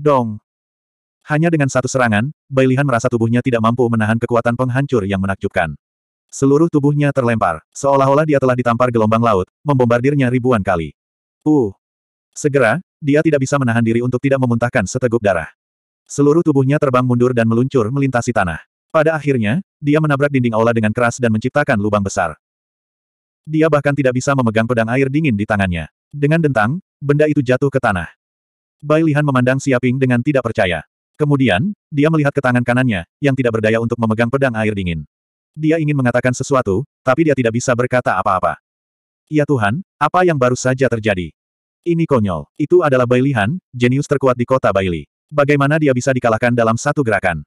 Dong! Hanya dengan satu serangan, Bailihan merasa tubuhnya tidak mampu menahan kekuatan penghancur yang menakjubkan. Seluruh tubuhnya terlempar, seolah-olah dia telah ditampar gelombang laut, membombardirnya ribuan kali. Uh! Segera, dia tidak bisa menahan diri untuk tidak memuntahkan seteguk darah. Seluruh tubuhnya terbang mundur dan meluncur melintasi tanah. Pada akhirnya, dia menabrak dinding aula dengan keras dan menciptakan lubang besar. Dia bahkan tidak bisa memegang pedang air dingin di tangannya. Dengan dentang, benda itu jatuh ke tanah. Bai Lihan memandang Siaping dengan tidak percaya. Kemudian, dia melihat ke tangan kanannya, yang tidak berdaya untuk memegang pedang air dingin. Dia ingin mengatakan sesuatu, tapi dia tidak bisa berkata apa-apa. Ya Tuhan, apa yang baru saja terjadi? Ini konyol. Itu adalah Bai Lihan, jenius terkuat di kota Baili. Bagaimana dia bisa dikalahkan dalam satu gerakan?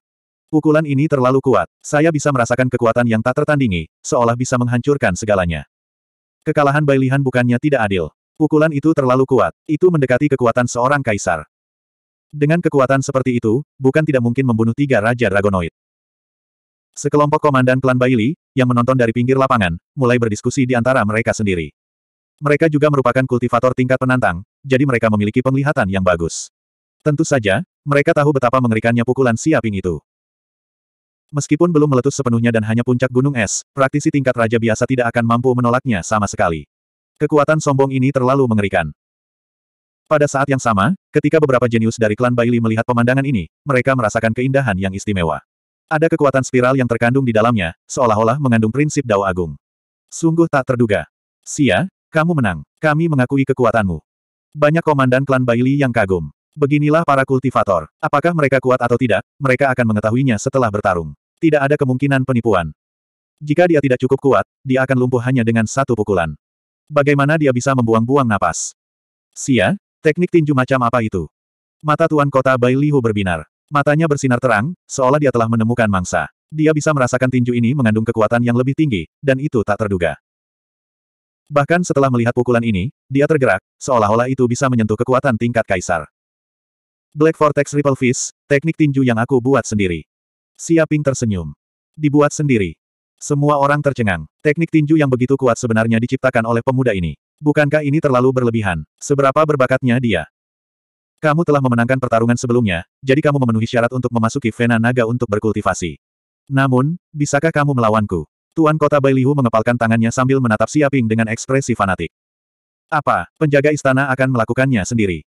Pukulan ini terlalu kuat. Saya bisa merasakan kekuatan yang tak tertandingi, seolah bisa menghancurkan segalanya. Kekalahan Bai bukannya tidak adil. Pukulan itu terlalu kuat. Itu mendekati kekuatan seorang kaisar. Dengan kekuatan seperti itu, bukan tidak mungkin membunuh tiga Raja Dragonoid. Sekelompok komandan klan Baili, yang menonton dari pinggir lapangan, mulai berdiskusi di antara mereka sendiri. Mereka juga merupakan kultivator tingkat penantang, jadi mereka memiliki penglihatan yang bagus. Tentu saja, mereka tahu betapa mengerikannya pukulan siaping itu. Meskipun belum meletus sepenuhnya dan hanya puncak gunung es, praktisi tingkat raja biasa tidak akan mampu menolaknya sama sekali. Kekuatan sombong ini terlalu mengerikan. Pada saat yang sama, ketika beberapa jenius dari klan Baili melihat pemandangan ini, mereka merasakan keindahan yang istimewa. Ada kekuatan spiral yang terkandung di dalamnya, seolah-olah mengandung prinsip Dao Agung. Sungguh tak terduga. Sia, kamu menang. Kami mengakui kekuatanmu. Banyak komandan klan Baili yang kagum. Beginilah para kultivator. Apakah mereka kuat atau tidak, mereka akan mengetahuinya setelah bertarung. Tidak ada kemungkinan penipuan. Jika dia tidak cukup kuat, dia akan lumpuh hanya dengan satu pukulan. Bagaimana dia bisa membuang-buang napas? Sia, teknik tinju macam apa itu? Mata Tuan Kota Bai Lihu berbinar. Matanya bersinar terang, seolah dia telah menemukan mangsa. Dia bisa merasakan tinju ini mengandung kekuatan yang lebih tinggi, dan itu tak terduga. Bahkan setelah melihat pukulan ini, dia tergerak, seolah-olah itu bisa menyentuh kekuatan tingkat kaisar. Black Vortex Ripple Fist, teknik tinju yang aku buat sendiri. Siaping tersenyum. Dibuat sendiri. Semua orang tercengang. Teknik tinju yang begitu kuat sebenarnya diciptakan oleh pemuda ini. Bukankah ini terlalu berlebihan? Seberapa berbakatnya dia? Kamu telah memenangkan pertarungan sebelumnya, jadi kamu memenuhi syarat untuk memasuki Vena Naga untuk berkultivasi. Namun, bisakah kamu melawanku? Tuan Kota Bailihu mengepalkan tangannya sambil menatap Siaping dengan ekspresi fanatik. Apa, penjaga istana akan melakukannya sendiri?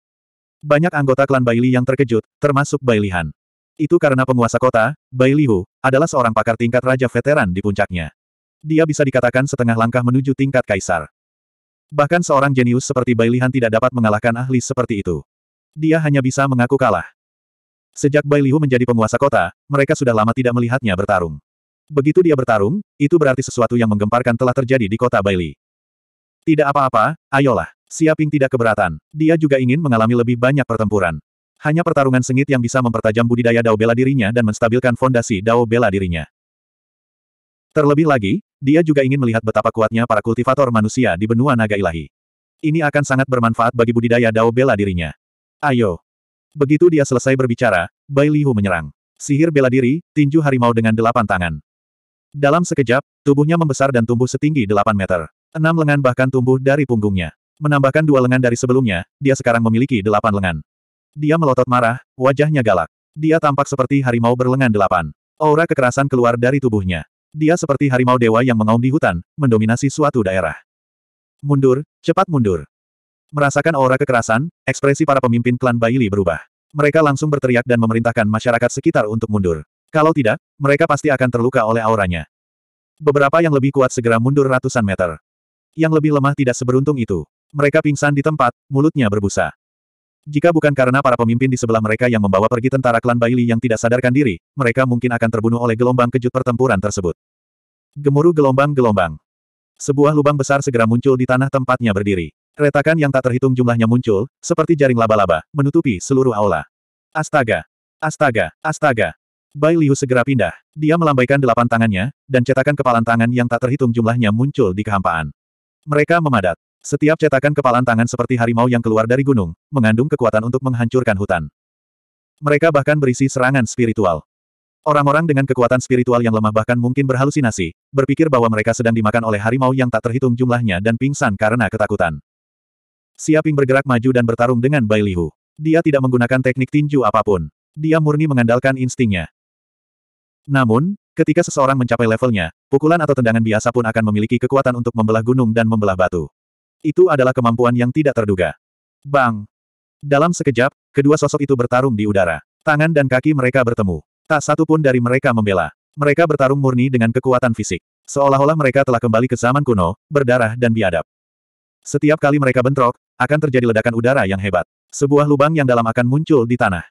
Banyak anggota klan Baili yang terkejut, termasuk Bailihan. Itu karena penguasa kota, Bai Lihu, adalah seorang pakar tingkat raja veteran di puncaknya. Dia bisa dikatakan setengah langkah menuju tingkat kaisar. Bahkan seorang jenius seperti Bai Lihan tidak dapat mengalahkan ahli seperti itu. Dia hanya bisa mengaku kalah. Sejak Bai Lihu menjadi penguasa kota, mereka sudah lama tidak melihatnya bertarung. Begitu dia bertarung, itu berarti sesuatu yang menggemparkan telah terjadi di kota Baili. Tidak apa-apa, ayolah. Siaping tidak keberatan. Dia juga ingin mengalami lebih banyak pertempuran. Hanya pertarungan sengit yang bisa mempertajam budidaya Dao bela dirinya dan menstabilkan fondasi Dao bela dirinya. Terlebih lagi, dia juga ingin melihat betapa kuatnya para kultivator manusia di benua naga ilahi. Ini akan sangat bermanfaat bagi budidaya Dao bela dirinya. Ayo! Begitu dia selesai berbicara, Bai Lihu menyerang. Sihir bela diri, tinju harimau dengan delapan tangan. Dalam sekejap, tubuhnya membesar dan tumbuh setinggi delapan meter. Enam lengan bahkan tumbuh dari punggungnya. Menambahkan dua lengan dari sebelumnya, dia sekarang memiliki delapan lengan. Dia melotot marah, wajahnya galak. Dia tampak seperti harimau berlengan delapan. Aura kekerasan keluar dari tubuhnya. Dia seperti harimau dewa yang mengaum di hutan, mendominasi suatu daerah. Mundur, cepat mundur. Merasakan aura kekerasan, ekspresi para pemimpin klan Baili berubah. Mereka langsung berteriak dan memerintahkan masyarakat sekitar untuk mundur. Kalau tidak, mereka pasti akan terluka oleh auranya. Beberapa yang lebih kuat segera mundur ratusan meter. Yang lebih lemah tidak seberuntung itu. Mereka pingsan di tempat, mulutnya berbusa. Jika bukan karena para pemimpin di sebelah mereka yang membawa pergi tentara klan Baili yang tidak sadarkan diri, mereka mungkin akan terbunuh oleh gelombang kejut pertempuran tersebut. Gemuruh gelombang-gelombang. Sebuah lubang besar segera muncul di tanah tempatnya berdiri. Retakan yang tak terhitung jumlahnya muncul, seperti jaring laba-laba, menutupi seluruh aula. Astaga! Astaga! Astaga! Bai Liu segera pindah. Dia melambaikan delapan tangannya, dan cetakan kepalan tangan yang tak terhitung jumlahnya muncul di kehampaan. Mereka memadat. Setiap cetakan kepalan tangan seperti harimau yang keluar dari gunung, mengandung kekuatan untuk menghancurkan hutan. Mereka bahkan berisi serangan spiritual. Orang-orang dengan kekuatan spiritual yang lemah bahkan mungkin berhalusinasi, berpikir bahwa mereka sedang dimakan oleh harimau yang tak terhitung jumlahnya dan pingsan karena ketakutan. Siaping bergerak maju dan bertarung dengan Bai Lihu. Dia tidak menggunakan teknik tinju apapun. Dia murni mengandalkan instingnya. Namun, ketika seseorang mencapai levelnya, pukulan atau tendangan biasa pun akan memiliki kekuatan untuk membelah gunung dan membelah batu. Itu adalah kemampuan yang tidak terduga. Bang! Dalam sekejap, kedua sosok itu bertarung di udara. Tangan dan kaki mereka bertemu. Tak satu pun dari mereka membela. Mereka bertarung murni dengan kekuatan fisik. Seolah-olah mereka telah kembali ke zaman kuno, berdarah dan biadab. Setiap kali mereka bentrok, akan terjadi ledakan udara yang hebat. Sebuah lubang yang dalam akan muncul di tanah.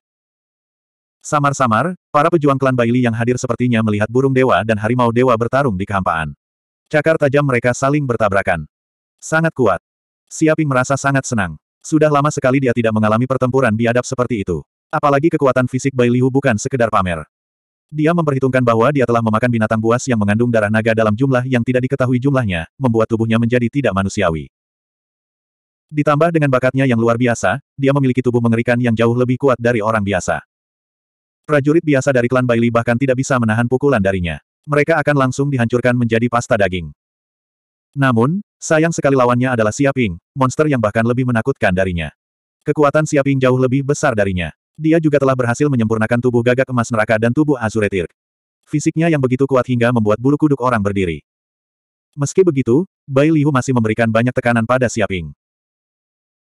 Samar-samar, para pejuang klan Baili yang hadir sepertinya melihat burung dewa dan harimau dewa bertarung di kehampaan. Cakar tajam mereka saling bertabrakan. Sangat kuat. Siaping merasa sangat senang. Sudah lama sekali dia tidak mengalami pertempuran biadab seperti itu. Apalagi kekuatan fisik Bai Liu bukan sekedar pamer. Dia memperhitungkan bahwa dia telah memakan binatang buas yang mengandung darah naga dalam jumlah yang tidak diketahui jumlahnya, membuat tubuhnya menjadi tidak manusiawi. Ditambah dengan bakatnya yang luar biasa, dia memiliki tubuh mengerikan yang jauh lebih kuat dari orang biasa. Prajurit biasa dari klan Bailey bahkan tidak bisa menahan pukulan darinya. Mereka akan langsung dihancurkan menjadi pasta daging. Namun, sayang sekali lawannya adalah Siaping, monster yang bahkan lebih menakutkan darinya. Kekuatan Siaping jauh lebih besar darinya. Dia juga telah berhasil menyempurnakan tubuh gagak emas neraka dan tubuh azuretir. Fisiknya yang begitu kuat hingga membuat bulu kuduk orang berdiri. Meski begitu, Bai Lihu masih memberikan banyak tekanan pada Siaping.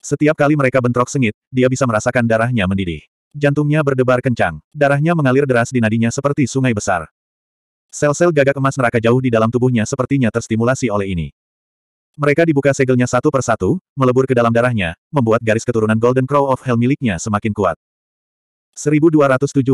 Setiap kali mereka bentrok sengit, dia bisa merasakan darahnya mendidih. Jantungnya berdebar kencang, darahnya mengalir deras di nadinya seperti sungai besar. Sel-sel gagak emas neraka jauh di dalam tubuhnya sepertinya terstimulasi oleh ini. Mereka dibuka segelnya satu persatu, melebur ke dalam darahnya, membuat garis keturunan Golden Crow of Hell miliknya semakin kuat. 1272.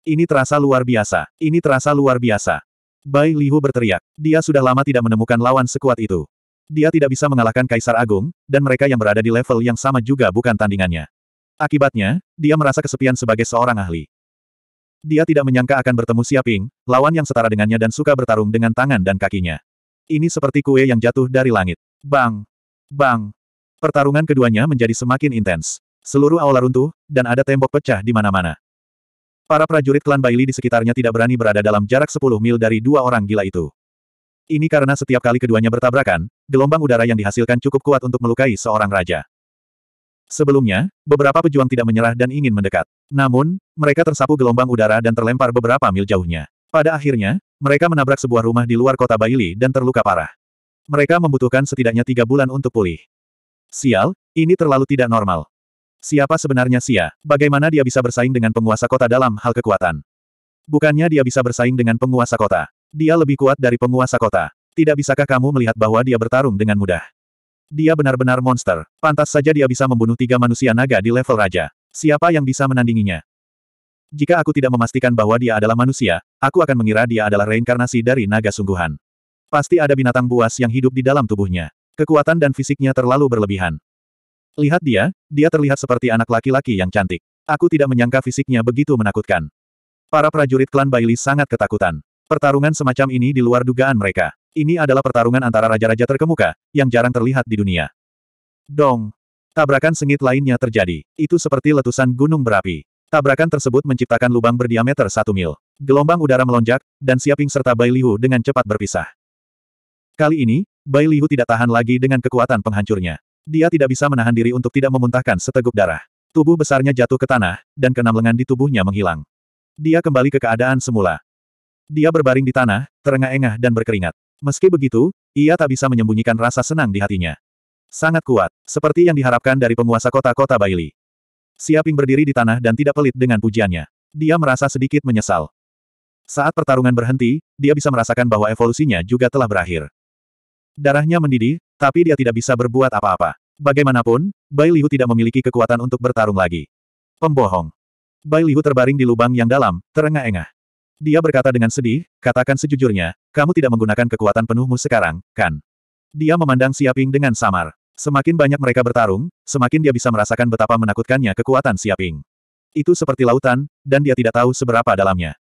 Ini terasa luar biasa. Ini terasa luar biasa. Bai Lihu berteriak. Dia sudah lama tidak menemukan lawan sekuat itu. Dia tidak bisa mengalahkan Kaisar Agung, dan mereka yang berada di level yang sama juga bukan tandingannya. Akibatnya, dia merasa kesepian sebagai seorang ahli. Dia tidak menyangka akan bertemu Siaping, lawan yang setara dengannya dan suka bertarung dengan tangan dan kakinya. Ini seperti kue yang jatuh dari langit. Bang! Bang! Pertarungan keduanya menjadi semakin intens. Seluruh aula runtuh, dan ada tembok pecah di mana-mana. Para prajurit klan Baili di sekitarnya tidak berani berada dalam jarak 10 mil dari dua orang gila itu. Ini karena setiap kali keduanya bertabrakan, gelombang udara yang dihasilkan cukup kuat untuk melukai seorang raja. Sebelumnya, beberapa pejuang tidak menyerah dan ingin mendekat. Namun, mereka tersapu gelombang udara dan terlempar beberapa mil jauhnya. Pada akhirnya, mereka menabrak sebuah rumah di luar kota Baili dan terluka parah. Mereka membutuhkan setidaknya tiga bulan untuk pulih. Sial, ini terlalu tidak normal. Siapa sebenarnya Sia? Bagaimana dia bisa bersaing dengan penguasa kota dalam hal kekuatan? Bukannya dia bisa bersaing dengan penguasa kota. Dia lebih kuat dari penguasa kota. Tidak bisakah kamu melihat bahwa dia bertarung dengan mudah? Dia benar-benar monster. Pantas saja dia bisa membunuh tiga manusia naga di level raja. Siapa yang bisa menandinginya? Jika aku tidak memastikan bahwa dia adalah manusia, aku akan mengira dia adalah reinkarnasi dari naga sungguhan. Pasti ada binatang buas yang hidup di dalam tubuhnya. Kekuatan dan fisiknya terlalu berlebihan. Lihat dia, dia terlihat seperti anak laki-laki yang cantik. Aku tidak menyangka fisiknya begitu menakutkan. Para prajurit klan Baili sangat ketakutan. Pertarungan semacam ini di luar dugaan mereka. Ini adalah pertarungan antara raja-raja terkemuka, yang jarang terlihat di dunia. Dong! Tabrakan sengit lainnya terjadi. Itu seperti letusan gunung berapi. Tabrakan tersebut menciptakan lubang berdiameter satu mil. Gelombang udara melonjak, dan Siaping serta Bai Lihu dengan cepat berpisah. Kali ini, Bai Lihu tidak tahan lagi dengan kekuatan penghancurnya. Dia tidak bisa menahan diri untuk tidak memuntahkan seteguk darah. Tubuh besarnya jatuh ke tanah, dan keenam lengan di tubuhnya menghilang. Dia kembali ke keadaan semula. Dia berbaring di tanah, terengah-engah dan berkeringat. Meski begitu, ia tak bisa menyembunyikan rasa senang di hatinya. Sangat kuat. Seperti yang diharapkan dari penguasa kota-kota Baili. Siaping berdiri di tanah dan tidak pelit dengan pujiannya. Dia merasa sedikit menyesal. Saat pertarungan berhenti, dia bisa merasakan bahwa evolusinya juga telah berakhir. Darahnya mendidih, tapi dia tidak bisa berbuat apa-apa. Bagaimanapun, Bai Liu tidak memiliki kekuatan untuk bertarung lagi. Pembohong. Bai Liu terbaring di lubang yang dalam, terengah-engah. Dia berkata dengan sedih, katakan sejujurnya, kamu tidak menggunakan kekuatan penuhmu sekarang, kan? Dia memandang Siaping dengan samar. Semakin banyak mereka bertarung, semakin dia bisa merasakan betapa menakutkannya kekuatan Siaping. Itu seperti lautan, dan dia tidak tahu seberapa dalamnya.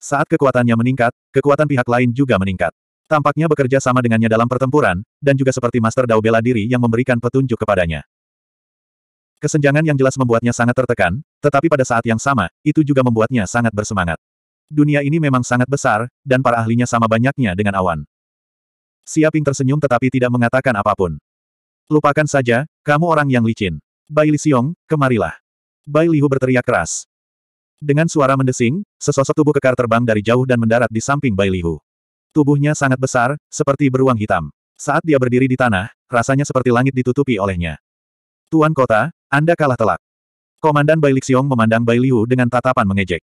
Saat kekuatannya meningkat, kekuatan pihak lain juga meningkat. Tampaknya bekerja sama dengannya dalam pertempuran, dan juga seperti Master Dao bela diri yang memberikan petunjuk kepadanya. Kesenjangan yang jelas membuatnya sangat tertekan, tetapi pada saat yang sama, itu juga membuatnya sangat bersemangat. Dunia ini memang sangat besar, dan para ahlinya sama banyaknya dengan awan. Siaping tersenyum tetapi tidak mengatakan apapun. Lupakan saja, kamu orang yang licin. Bai Li Xiong, kemarilah. Bai Lihu berteriak keras. Dengan suara mendesing, sesosok tubuh kekar terbang dari jauh dan mendarat di samping Bai Lihu. Tubuhnya sangat besar, seperti beruang hitam. Saat dia berdiri di tanah, rasanya seperti langit ditutupi olehnya. Tuan kota, Anda kalah telak. Komandan Bai Lixiong memandang Bai Liu dengan tatapan mengejek.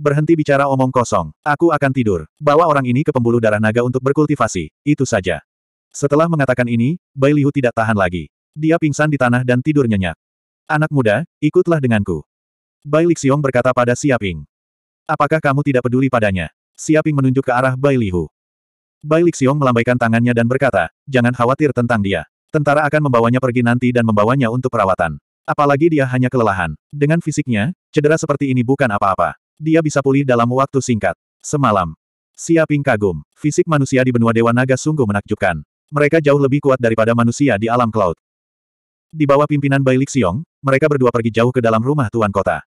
Berhenti bicara omong kosong, aku akan tidur. Bawa orang ini ke pembuluh darah naga untuk berkultivasi, itu saja. Setelah mengatakan ini, Bai Liu tidak tahan lagi. Dia pingsan di tanah dan tidur nyenyak. Anak muda, ikutlah denganku. Bai Lixiong berkata pada Siaping. Apakah kamu tidak peduli padanya? Siaping menunjuk ke arah Bai Liu. Bai Lixiong melambaikan tangannya dan berkata, jangan khawatir tentang dia. Tentara akan membawanya pergi nanti dan membawanya untuk perawatan. Apalagi dia hanya kelelahan. Dengan fisiknya, cedera seperti ini bukan apa-apa. Dia bisa pulih dalam waktu singkat. Semalam. Siaping kagum. Fisik manusia di benua Dewa Naga sungguh menakjubkan. Mereka jauh lebih kuat daripada manusia di alam cloud. Di bawah pimpinan Bai Lixiong, mereka berdua pergi jauh ke dalam rumah Tuan Kota.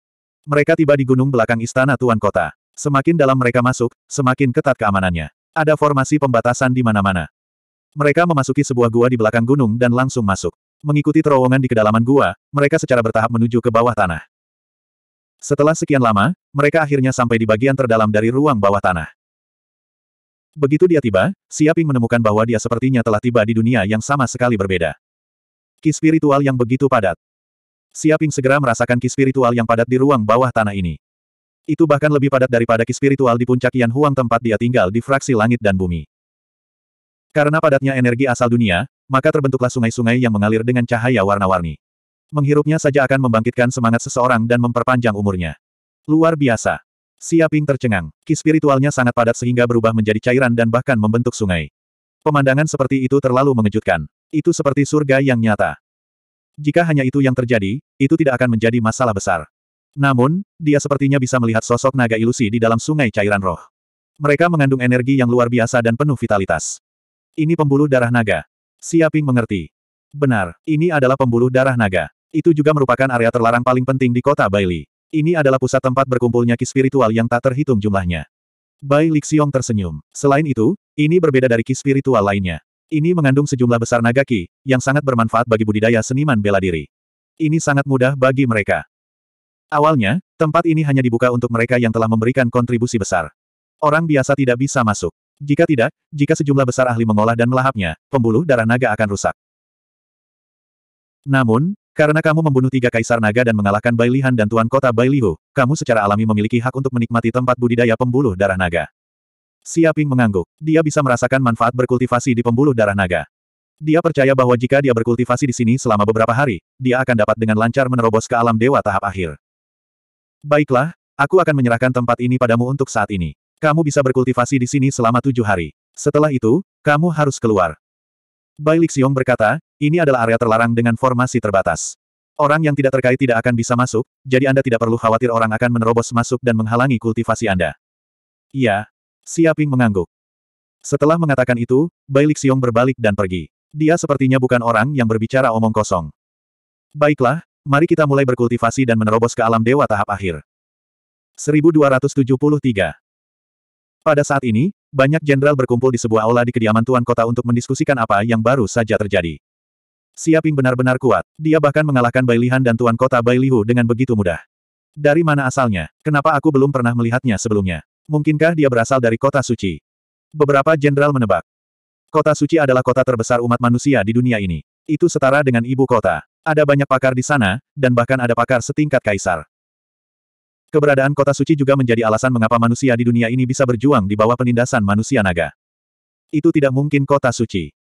Mereka tiba di gunung belakang istana Tuan Kota. Semakin dalam mereka masuk, semakin ketat keamanannya. Ada formasi pembatasan di mana-mana. Mereka memasuki sebuah gua di belakang gunung dan langsung masuk. Mengikuti terowongan di kedalaman gua, mereka secara bertahap menuju ke bawah tanah. Setelah sekian lama, mereka akhirnya sampai di bagian terdalam dari ruang bawah tanah. Begitu dia tiba, Siaping menemukan bahwa dia sepertinya telah tiba di dunia yang sama sekali berbeda. Ki spiritual yang begitu padat. Siaping segera merasakan ki spiritual yang padat di ruang bawah tanah ini. Itu bahkan lebih padat daripada ki spiritual di puncak Yan Huang tempat dia tinggal di fraksi langit dan bumi. Karena padatnya energi asal dunia, maka terbentuklah sungai-sungai yang mengalir dengan cahaya warna-warni. Menghirupnya saja akan membangkitkan semangat seseorang dan memperpanjang umurnya. Luar biasa. Siaping tercengang. Ki spiritualnya sangat padat sehingga berubah menjadi cairan dan bahkan membentuk sungai. Pemandangan seperti itu terlalu mengejutkan. Itu seperti surga yang nyata. Jika hanya itu yang terjadi, itu tidak akan menjadi masalah besar. Namun, dia sepertinya bisa melihat sosok naga ilusi di dalam sungai cairan roh. Mereka mengandung energi yang luar biasa dan penuh vitalitas. Ini pembuluh darah naga. Siaping mengerti. Benar, ini adalah pembuluh darah naga. Itu juga merupakan area terlarang paling penting di kota Bailey. Ini adalah pusat tempat berkumpulnya ki spiritual yang tak terhitung jumlahnya. Bai Lixiong tersenyum. Selain itu, ini berbeda dari ki spiritual lainnya. Ini mengandung sejumlah besar naga ki, yang sangat bermanfaat bagi budidaya seniman bela diri. Ini sangat mudah bagi mereka. Awalnya, tempat ini hanya dibuka untuk mereka yang telah memberikan kontribusi besar. Orang biasa tidak bisa masuk. Jika tidak, jika sejumlah besar ahli mengolah dan melahapnya, pembuluh darah naga akan rusak. Namun, karena kamu membunuh tiga kaisar naga dan mengalahkan Bai Lihan dan tuan kota Bai Bailihu, kamu secara alami memiliki hak untuk menikmati tempat budidaya pembuluh darah naga. Siaping mengangguk. Dia bisa merasakan manfaat berkultivasi di pembuluh darah naga. Dia percaya bahwa jika dia berkultivasi di sini selama beberapa hari, dia akan dapat dengan lancar menerobos ke alam dewa tahap akhir. Baiklah, aku akan menyerahkan tempat ini padamu untuk saat ini. Kamu bisa berkultivasi di sini selama tujuh hari. Setelah itu, kamu harus keluar. Bai Lixiong berkata, ini adalah area terlarang dengan formasi terbatas. Orang yang tidak terkait tidak akan bisa masuk, jadi Anda tidak perlu khawatir orang akan menerobos masuk dan menghalangi kultivasi Anda. Iya. Siaping mengangguk. Setelah mengatakan itu, Bai Lixiong berbalik dan pergi. Dia sepertinya bukan orang yang berbicara omong kosong. Baiklah, mari kita mulai berkultivasi dan menerobos ke alam dewa tahap akhir. 1273 Pada saat ini, banyak jenderal berkumpul di sebuah aula di kediaman tuan kota untuk mendiskusikan apa yang baru saja terjadi. Siaping benar-benar kuat. Dia bahkan mengalahkan Bai Lihan dan tuan kota Bai Lihu dengan begitu mudah. Dari mana asalnya? Kenapa aku belum pernah melihatnya sebelumnya? Mungkinkah dia berasal dari kota suci? Beberapa jenderal menebak. Kota suci adalah kota terbesar umat manusia di dunia ini. Itu setara dengan ibu kota. Ada banyak pakar di sana, dan bahkan ada pakar setingkat kaisar. Keberadaan kota suci juga menjadi alasan mengapa manusia di dunia ini bisa berjuang di bawah penindasan manusia naga. Itu tidak mungkin kota suci.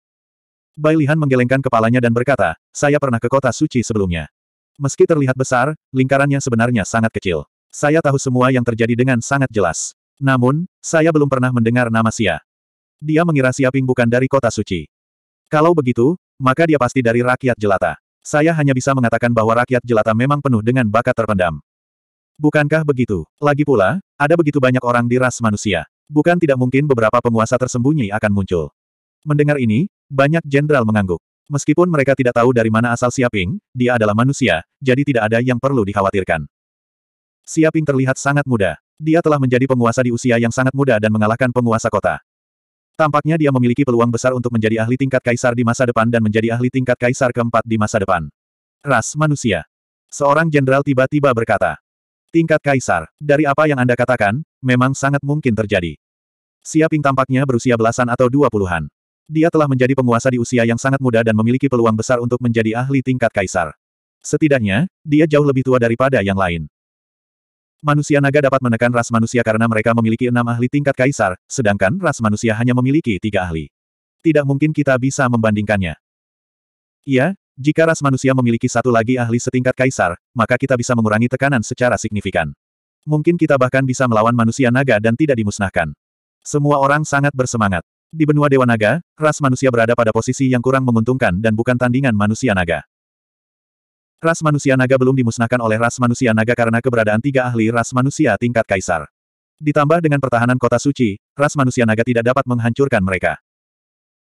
Bai Lihan menggelengkan kepalanya dan berkata, saya pernah ke kota suci sebelumnya. Meski terlihat besar, lingkarannya sebenarnya sangat kecil. Saya tahu semua yang terjadi dengan sangat jelas. Namun, saya belum pernah mendengar nama Sia. Dia mengira Siaping bukan dari kota suci. Kalau begitu, maka dia pasti dari rakyat jelata. Saya hanya bisa mengatakan bahwa rakyat jelata memang penuh dengan bakat terpendam. Bukankah begitu? Lagi pula, ada begitu banyak orang di ras manusia. Bukan tidak mungkin beberapa penguasa tersembunyi akan muncul. Mendengar ini, banyak jenderal mengangguk. Meskipun mereka tidak tahu dari mana asal Siaping, dia adalah manusia, jadi tidak ada yang perlu dikhawatirkan. Siaping terlihat sangat muda. Dia telah menjadi penguasa di usia yang sangat muda dan mengalahkan penguasa kota. Tampaknya dia memiliki peluang besar untuk menjadi ahli tingkat kaisar di masa depan dan menjadi ahli tingkat kaisar keempat di masa depan. Ras manusia. Seorang jenderal tiba-tiba berkata. Tingkat kaisar, dari apa yang Anda katakan, memang sangat mungkin terjadi. Siaping tampaknya berusia belasan atau dua puluhan. Dia telah menjadi penguasa di usia yang sangat muda dan memiliki peluang besar untuk menjadi ahli tingkat kaisar. Setidaknya, dia jauh lebih tua daripada yang lain. Manusia naga dapat menekan ras manusia karena mereka memiliki enam ahli tingkat kaisar, sedangkan ras manusia hanya memiliki tiga ahli. Tidak mungkin kita bisa membandingkannya. Iya, jika ras manusia memiliki satu lagi ahli setingkat kaisar, maka kita bisa mengurangi tekanan secara signifikan. Mungkin kita bahkan bisa melawan manusia naga dan tidak dimusnahkan. Semua orang sangat bersemangat. Di benua Dewa Naga, ras manusia berada pada posisi yang kurang menguntungkan dan bukan tandingan manusia naga. Ras manusia naga belum dimusnahkan oleh ras manusia naga karena keberadaan tiga ahli ras manusia tingkat kaisar. Ditambah dengan pertahanan kota suci, ras manusia naga tidak dapat menghancurkan mereka.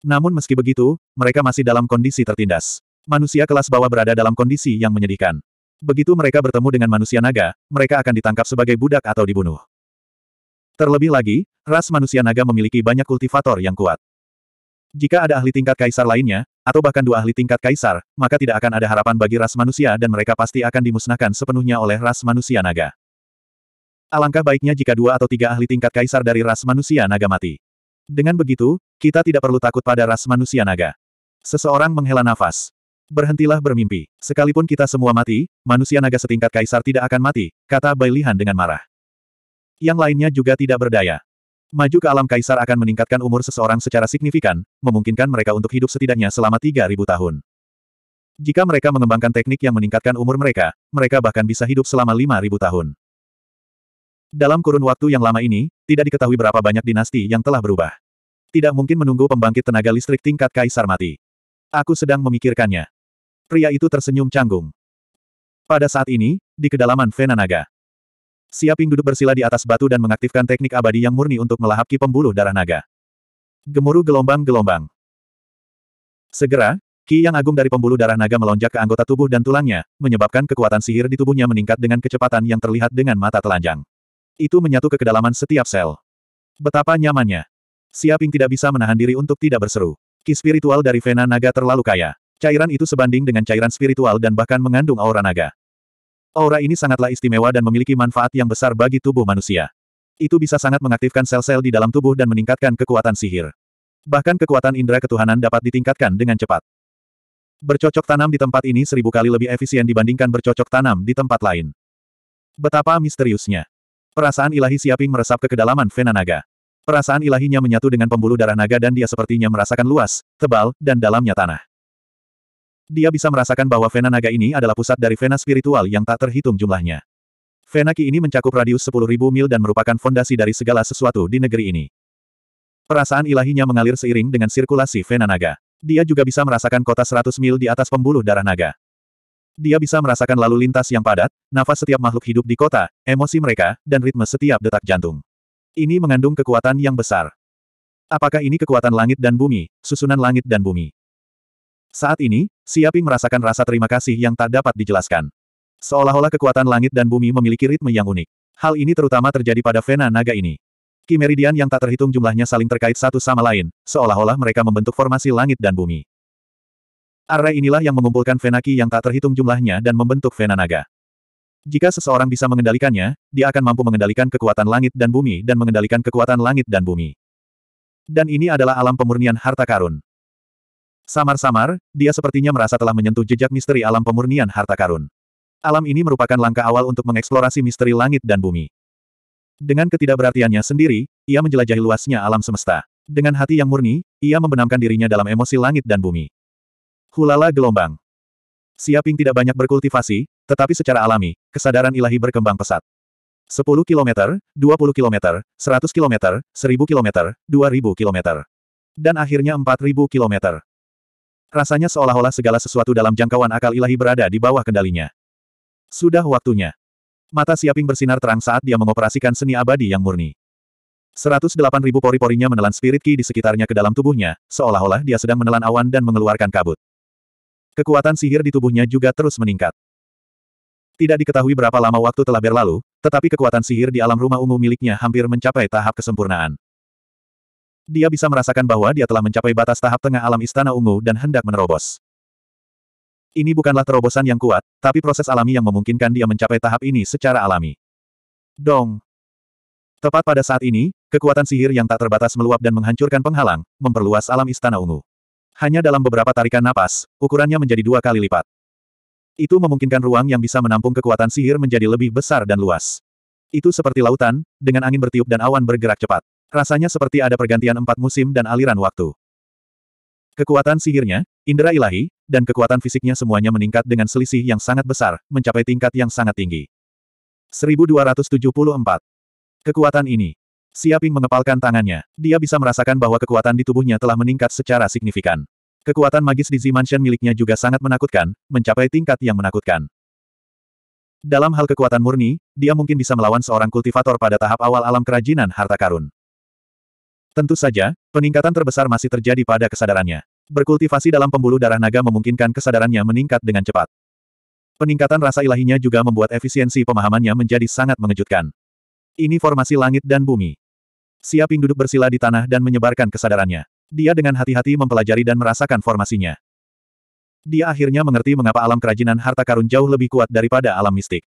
Namun meski begitu, mereka masih dalam kondisi tertindas. Manusia kelas bawah berada dalam kondisi yang menyedihkan. Begitu mereka bertemu dengan manusia naga, mereka akan ditangkap sebagai budak atau dibunuh. Terlebih lagi, ras manusia naga memiliki banyak kultivator yang kuat. Jika ada ahli tingkat kaisar lainnya, atau bahkan dua ahli tingkat kaisar, maka tidak akan ada harapan bagi ras manusia dan mereka pasti akan dimusnahkan sepenuhnya oleh ras manusia naga. Alangkah baiknya jika dua atau tiga ahli tingkat kaisar dari ras manusia naga mati. Dengan begitu, kita tidak perlu takut pada ras manusia naga. Seseorang menghela nafas berhentilah bermimpi. Sekalipun kita semua mati, manusia naga setingkat kaisar tidak akan mati, kata Bai Lihan dengan marah. Yang lainnya juga tidak berdaya. Maju ke alam kaisar akan meningkatkan umur seseorang secara signifikan, memungkinkan mereka untuk hidup setidaknya selama 3.000 tahun. Jika mereka mengembangkan teknik yang meningkatkan umur mereka, mereka bahkan bisa hidup selama 5.000 tahun. Dalam kurun waktu yang lama ini, tidak diketahui berapa banyak dinasti yang telah berubah. Tidak mungkin menunggu pembangkit tenaga listrik tingkat kaisar mati. Aku sedang memikirkannya pria itu tersenyum canggung. Pada saat ini, di kedalaman Vena Naga. Siaping duduk bersila di atas batu dan mengaktifkan teknik abadi yang murni untuk melahap ki pembuluh darah naga. Gemuruh gelombang-gelombang. Segera, ki yang agung dari pembuluh darah naga melonjak ke anggota tubuh dan tulangnya, menyebabkan kekuatan sihir di tubuhnya meningkat dengan kecepatan yang terlihat dengan mata telanjang. Itu menyatu ke kedalaman setiap sel. Betapa nyamannya. Siaping tidak bisa menahan diri untuk tidak berseru. Ki spiritual dari Vena Naga terlalu kaya. Cairan itu sebanding dengan cairan spiritual dan bahkan mengandung aura naga. Aura ini sangatlah istimewa dan memiliki manfaat yang besar bagi tubuh manusia. Itu bisa sangat mengaktifkan sel-sel di dalam tubuh dan meningkatkan kekuatan sihir. Bahkan kekuatan indera ketuhanan dapat ditingkatkan dengan cepat. Bercocok tanam di tempat ini seribu kali lebih efisien dibandingkan bercocok tanam di tempat lain. Betapa misteriusnya. Perasaan ilahi Siaping meresap ke kedalaman Vena Naga. Perasaan ilahinya menyatu dengan pembuluh darah naga dan dia sepertinya merasakan luas, tebal, dan dalamnya tanah. Dia bisa merasakan bahwa vena naga ini adalah pusat dari vena spiritual yang tak terhitung jumlahnya. Vena Ki ini mencakup radius 10.000 mil dan merupakan fondasi dari segala sesuatu di negeri ini. Perasaan ilahinya mengalir seiring dengan sirkulasi vena naga. Dia juga bisa merasakan kota 100 mil di atas pembuluh darah naga. Dia bisa merasakan lalu lintas yang padat, nafas setiap makhluk hidup di kota, emosi mereka, dan ritme setiap detak jantung. Ini mengandung kekuatan yang besar. Apakah ini kekuatan langit dan bumi, susunan langit dan bumi? Saat ini, Siaping merasakan rasa terima kasih yang tak dapat dijelaskan. Seolah-olah kekuatan langit dan bumi memiliki ritme yang unik. Hal ini terutama terjadi pada Vena Naga ini. Kimeridian yang tak terhitung jumlahnya saling terkait satu sama lain, seolah-olah mereka membentuk formasi langit dan bumi. Area inilah yang mengumpulkan Vena Ki yang tak terhitung jumlahnya dan membentuk Vena Naga. Jika seseorang bisa mengendalikannya, dia akan mampu mengendalikan kekuatan langit dan bumi dan mengendalikan kekuatan langit dan bumi. Dan ini adalah alam pemurnian harta karun. Samar-samar, dia sepertinya merasa telah menyentuh jejak misteri alam pemurnian harta karun. Alam ini merupakan langkah awal untuk mengeksplorasi misteri langit dan bumi. Dengan ketidakberartiannya sendiri, ia menjelajahi luasnya alam semesta. Dengan hati yang murni, ia membenamkan dirinya dalam emosi langit dan bumi. Hulala gelombang. Siaping tidak banyak berkultivasi, tetapi secara alami, kesadaran ilahi berkembang pesat. 10 km, 20 km, 100 km, 1000 km, 2000 km. Dan akhirnya 4000 km. Rasanya seolah-olah segala sesuatu dalam jangkauan akal ilahi berada di bawah kendalinya. Sudah waktunya. Mata Siaping bersinar terang saat dia mengoperasikan seni abadi yang murni. 108.000 pori-porinya menelan spirit ki di sekitarnya ke dalam tubuhnya, seolah-olah dia sedang menelan awan dan mengeluarkan kabut. Kekuatan sihir di tubuhnya juga terus meningkat. Tidak diketahui berapa lama waktu telah berlalu, tetapi kekuatan sihir di alam rumah ungu miliknya hampir mencapai tahap kesempurnaan. Dia bisa merasakan bahwa dia telah mencapai batas tahap tengah alam Istana Ungu dan hendak menerobos. Ini bukanlah terobosan yang kuat, tapi proses alami yang memungkinkan dia mencapai tahap ini secara alami. Dong! Tepat pada saat ini, kekuatan sihir yang tak terbatas meluap dan menghancurkan penghalang, memperluas alam Istana Ungu. Hanya dalam beberapa tarikan napas, ukurannya menjadi dua kali lipat. Itu memungkinkan ruang yang bisa menampung kekuatan sihir menjadi lebih besar dan luas. Itu seperti lautan, dengan angin bertiup dan awan bergerak cepat. Rasanya seperti ada pergantian empat musim dan aliran waktu. Kekuatan sihirnya, indera ilahi, dan kekuatan fisiknya semuanya meningkat dengan selisih yang sangat besar, mencapai tingkat yang sangat tinggi. 1274. Kekuatan ini. Siaping mengepalkan tangannya. Dia bisa merasakan bahwa kekuatan di tubuhnya telah meningkat secara signifikan. Kekuatan magis di Z-Mansion miliknya juga sangat menakutkan, mencapai tingkat yang menakutkan. Dalam hal kekuatan murni, dia mungkin bisa melawan seorang kultivator pada tahap awal alam kerajinan harta karun. Tentu saja, peningkatan terbesar masih terjadi pada kesadarannya. Berkultivasi dalam pembuluh darah naga memungkinkan kesadarannya meningkat dengan cepat. Peningkatan rasa ilahinya juga membuat efisiensi pemahamannya menjadi sangat mengejutkan. Ini formasi langit dan bumi. Siaping duduk bersila di tanah dan menyebarkan kesadarannya. Dia dengan hati-hati mempelajari dan merasakan formasinya. Dia akhirnya mengerti mengapa alam kerajinan harta karun jauh lebih kuat daripada alam mistik.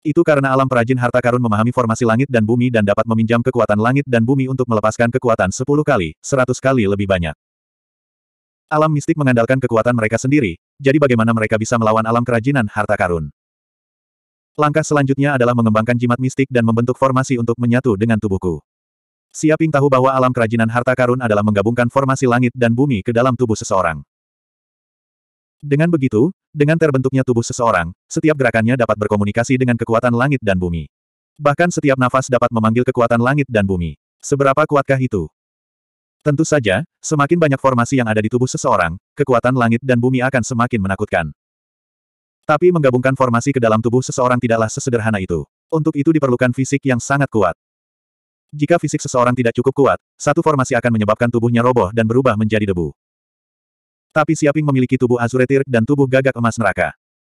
Itu karena alam perajin harta karun memahami formasi langit dan bumi dan dapat meminjam kekuatan langit dan bumi untuk melepaskan kekuatan 10 kali, 100 kali lebih banyak. Alam mistik mengandalkan kekuatan mereka sendiri, jadi bagaimana mereka bisa melawan alam kerajinan harta karun? Langkah selanjutnya adalah mengembangkan jimat mistik dan membentuk formasi untuk menyatu dengan tubuhku. Siaping tahu bahwa alam kerajinan harta karun adalah menggabungkan formasi langit dan bumi ke dalam tubuh seseorang. Dengan begitu, dengan terbentuknya tubuh seseorang, setiap gerakannya dapat berkomunikasi dengan kekuatan langit dan bumi. Bahkan setiap nafas dapat memanggil kekuatan langit dan bumi. Seberapa kuatkah itu? Tentu saja, semakin banyak formasi yang ada di tubuh seseorang, kekuatan langit dan bumi akan semakin menakutkan. Tapi menggabungkan formasi ke dalam tubuh seseorang tidaklah sesederhana itu. Untuk itu diperlukan fisik yang sangat kuat. Jika fisik seseorang tidak cukup kuat, satu formasi akan menyebabkan tubuhnya roboh dan berubah menjadi debu. Tapi Siaping memiliki tubuh azuretir dan tubuh gagak emas neraka.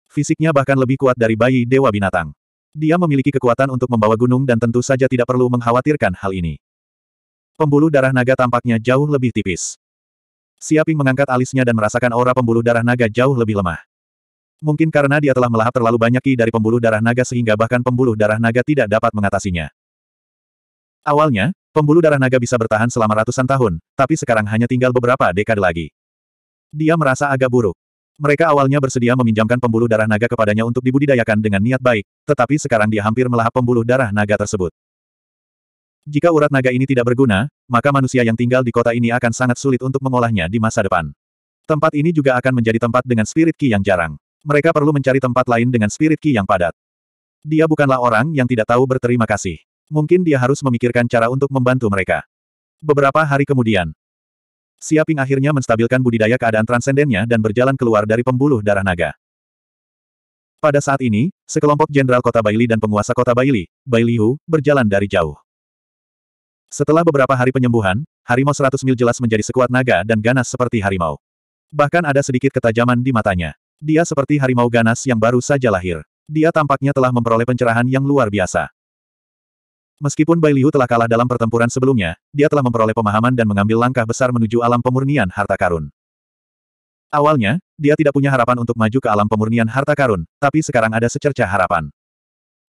Fisiknya bahkan lebih kuat dari bayi dewa binatang. Dia memiliki kekuatan untuk membawa gunung dan tentu saja tidak perlu mengkhawatirkan hal ini. Pembuluh darah naga tampaknya jauh lebih tipis. Siaping mengangkat alisnya dan merasakan aura pembuluh darah naga jauh lebih lemah. Mungkin karena dia telah melahap terlalu banyak ki dari pembuluh darah naga sehingga bahkan pembuluh darah naga tidak dapat mengatasinya. Awalnya, pembuluh darah naga bisa bertahan selama ratusan tahun, tapi sekarang hanya tinggal beberapa dekade lagi. Dia merasa agak buruk. Mereka awalnya bersedia meminjamkan pembuluh darah naga kepadanya untuk dibudidayakan dengan niat baik, tetapi sekarang dia hampir melahap pembuluh darah naga tersebut. Jika urat naga ini tidak berguna, maka manusia yang tinggal di kota ini akan sangat sulit untuk mengolahnya di masa depan. Tempat ini juga akan menjadi tempat dengan spirit ki yang jarang. Mereka perlu mencari tempat lain dengan spirit ki yang padat. Dia bukanlah orang yang tidak tahu berterima kasih. Mungkin dia harus memikirkan cara untuk membantu mereka. Beberapa hari kemudian, Siaping akhirnya menstabilkan budidaya keadaan transendennya dan berjalan keluar dari pembuluh darah naga. Pada saat ini, sekelompok jenderal kota Baili dan penguasa kota Baili, Bailihu, berjalan dari jauh. Setelah beberapa hari penyembuhan, harimau 100 mil jelas menjadi sekuat naga dan ganas seperti harimau. Bahkan ada sedikit ketajaman di matanya. Dia seperti harimau ganas yang baru saja lahir. Dia tampaknya telah memperoleh pencerahan yang luar biasa. Meskipun Bai Liu telah kalah dalam pertempuran sebelumnya, dia telah memperoleh pemahaman dan mengambil langkah besar menuju alam pemurnian harta karun. Awalnya, dia tidak punya harapan untuk maju ke alam pemurnian harta karun, tapi sekarang ada secerca harapan.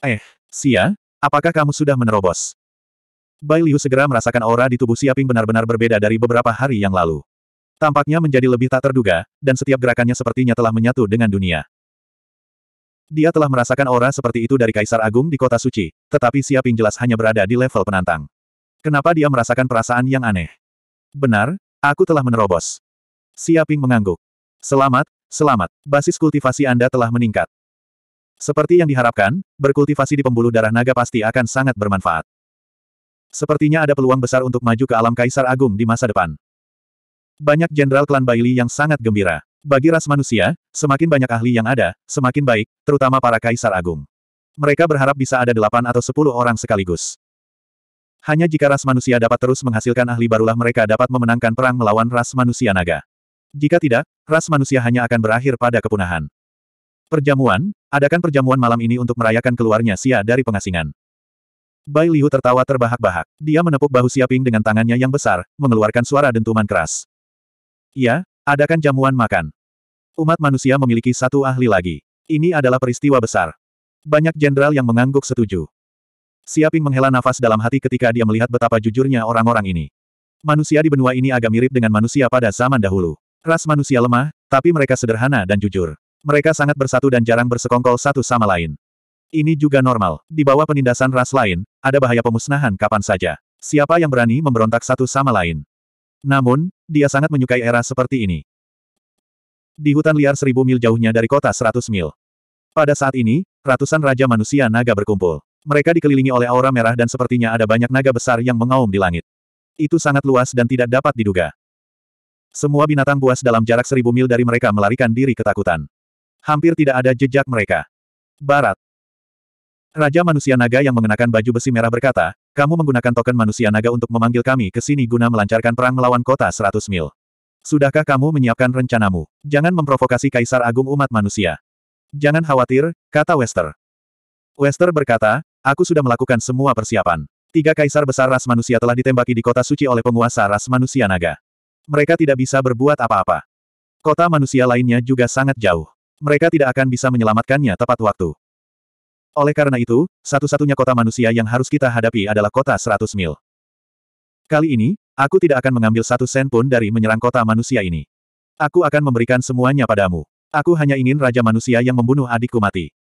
Eh, Sia, apakah kamu sudah menerobos? Bai Liu segera merasakan aura di tubuh Siaping benar-benar berbeda dari beberapa hari yang lalu. Tampaknya menjadi lebih tak terduga, dan setiap gerakannya sepertinya telah menyatu dengan dunia. Dia telah merasakan aura seperti itu dari Kaisar Agung di Kota Suci, tetapi Siaping jelas hanya berada di level penantang. Kenapa dia merasakan perasaan yang aneh? Benar, aku telah menerobos. Siaping mengangguk. Selamat, selamat, basis kultivasi Anda telah meningkat. Seperti yang diharapkan, berkultivasi di pembuluh darah naga pasti akan sangat bermanfaat. Sepertinya ada peluang besar untuk maju ke alam Kaisar Agung di masa depan. Banyak jenderal klan Baili yang sangat gembira. Bagi ras manusia, semakin banyak ahli yang ada, semakin baik, terutama para kaisar agung. Mereka berharap bisa ada delapan atau sepuluh orang sekaligus. Hanya jika ras manusia dapat terus menghasilkan ahli barulah mereka dapat memenangkan perang melawan ras manusia naga. Jika tidak, ras manusia hanya akan berakhir pada kepunahan. Perjamuan, adakan perjamuan malam ini untuk merayakan keluarnya Sia dari pengasingan. Bai Liu tertawa terbahak-bahak. Dia menepuk bahu siaping dengan tangannya yang besar, mengeluarkan suara dentuman keras. Iya, Adakan jamuan makan. Umat manusia memiliki satu ahli lagi. Ini adalah peristiwa besar. Banyak jenderal yang mengangguk setuju. Siaping menghela nafas dalam hati ketika dia melihat betapa jujurnya orang-orang ini. Manusia di benua ini agak mirip dengan manusia pada zaman dahulu. Ras manusia lemah, tapi mereka sederhana dan jujur. Mereka sangat bersatu dan jarang bersekongkol satu sama lain. Ini juga normal. Di bawah penindasan ras lain, ada bahaya pemusnahan kapan saja. Siapa yang berani memberontak satu sama lain? Namun, dia sangat menyukai era seperti ini. Di hutan liar seribu mil jauhnya dari kota seratus mil. Pada saat ini, ratusan raja manusia naga berkumpul. Mereka dikelilingi oleh aura merah dan sepertinya ada banyak naga besar yang mengaum di langit. Itu sangat luas dan tidak dapat diduga. Semua binatang buas dalam jarak seribu mil dari mereka melarikan diri ketakutan. Hampir tidak ada jejak mereka. Barat, Raja manusia naga yang mengenakan baju besi merah berkata, kamu menggunakan token manusia naga untuk memanggil kami ke sini guna melancarkan perang melawan kota 100 mil. Sudahkah kamu menyiapkan rencanamu? Jangan memprovokasi Kaisar Agung umat manusia. Jangan khawatir, kata Wester. Wester berkata, aku sudah melakukan semua persiapan. Tiga kaisar besar ras manusia telah ditembaki di kota suci oleh penguasa ras manusia naga. Mereka tidak bisa berbuat apa-apa. Kota manusia lainnya juga sangat jauh. Mereka tidak akan bisa menyelamatkannya tepat waktu. Oleh karena itu, satu-satunya kota manusia yang harus kita hadapi adalah kota 100 mil. Kali ini, aku tidak akan mengambil satu sen pun dari menyerang kota manusia ini. Aku akan memberikan semuanya padamu. Aku hanya ingin raja manusia yang membunuh adikku mati.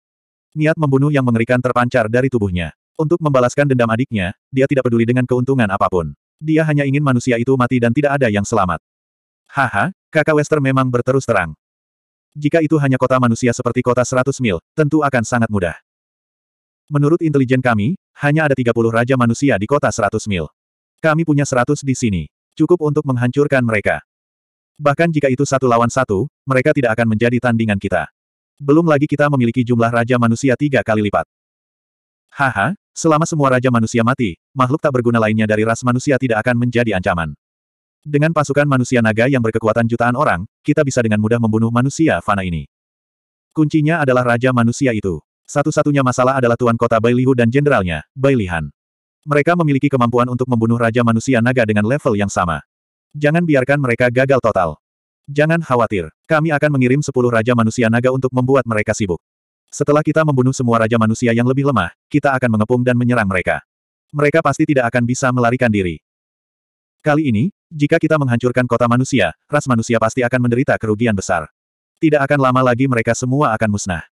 Niat membunuh yang mengerikan terpancar dari tubuhnya. Untuk membalaskan dendam adiknya, dia tidak peduli dengan keuntungan apapun. Dia hanya ingin manusia itu mati dan tidak ada yang selamat. Haha, kakak Wester memang berterus terang. Jika itu hanya kota manusia seperti kota 100 mil, tentu akan sangat mudah. Menurut intelijen kami, hanya ada 30 raja manusia di kota 100 mil. Kami punya 100 di sini. Cukup untuk menghancurkan mereka. Bahkan jika itu satu lawan satu, mereka tidak akan menjadi tandingan kita. Belum lagi kita memiliki jumlah raja manusia tiga kali lipat. Haha, selama semua raja manusia mati, makhluk tak berguna lainnya dari ras manusia tidak akan menjadi ancaman. Dengan pasukan manusia naga yang berkekuatan jutaan orang, kita bisa dengan mudah membunuh manusia fana ini. Kuncinya adalah raja manusia itu. Satu-satunya masalah adalah tuan kota Bailiu dan jenderalnya, Bailihan. Mereka memiliki kemampuan untuk membunuh Raja Manusia Naga dengan level yang sama. Jangan biarkan mereka gagal total. Jangan khawatir, kami akan mengirim 10 Raja Manusia Naga untuk membuat mereka sibuk. Setelah kita membunuh semua Raja Manusia yang lebih lemah, kita akan mengepung dan menyerang mereka. Mereka pasti tidak akan bisa melarikan diri. Kali ini, jika kita menghancurkan kota manusia, ras manusia pasti akan menderita kerugian besar. Tidak akan lama lagi mereka semua akan musnah.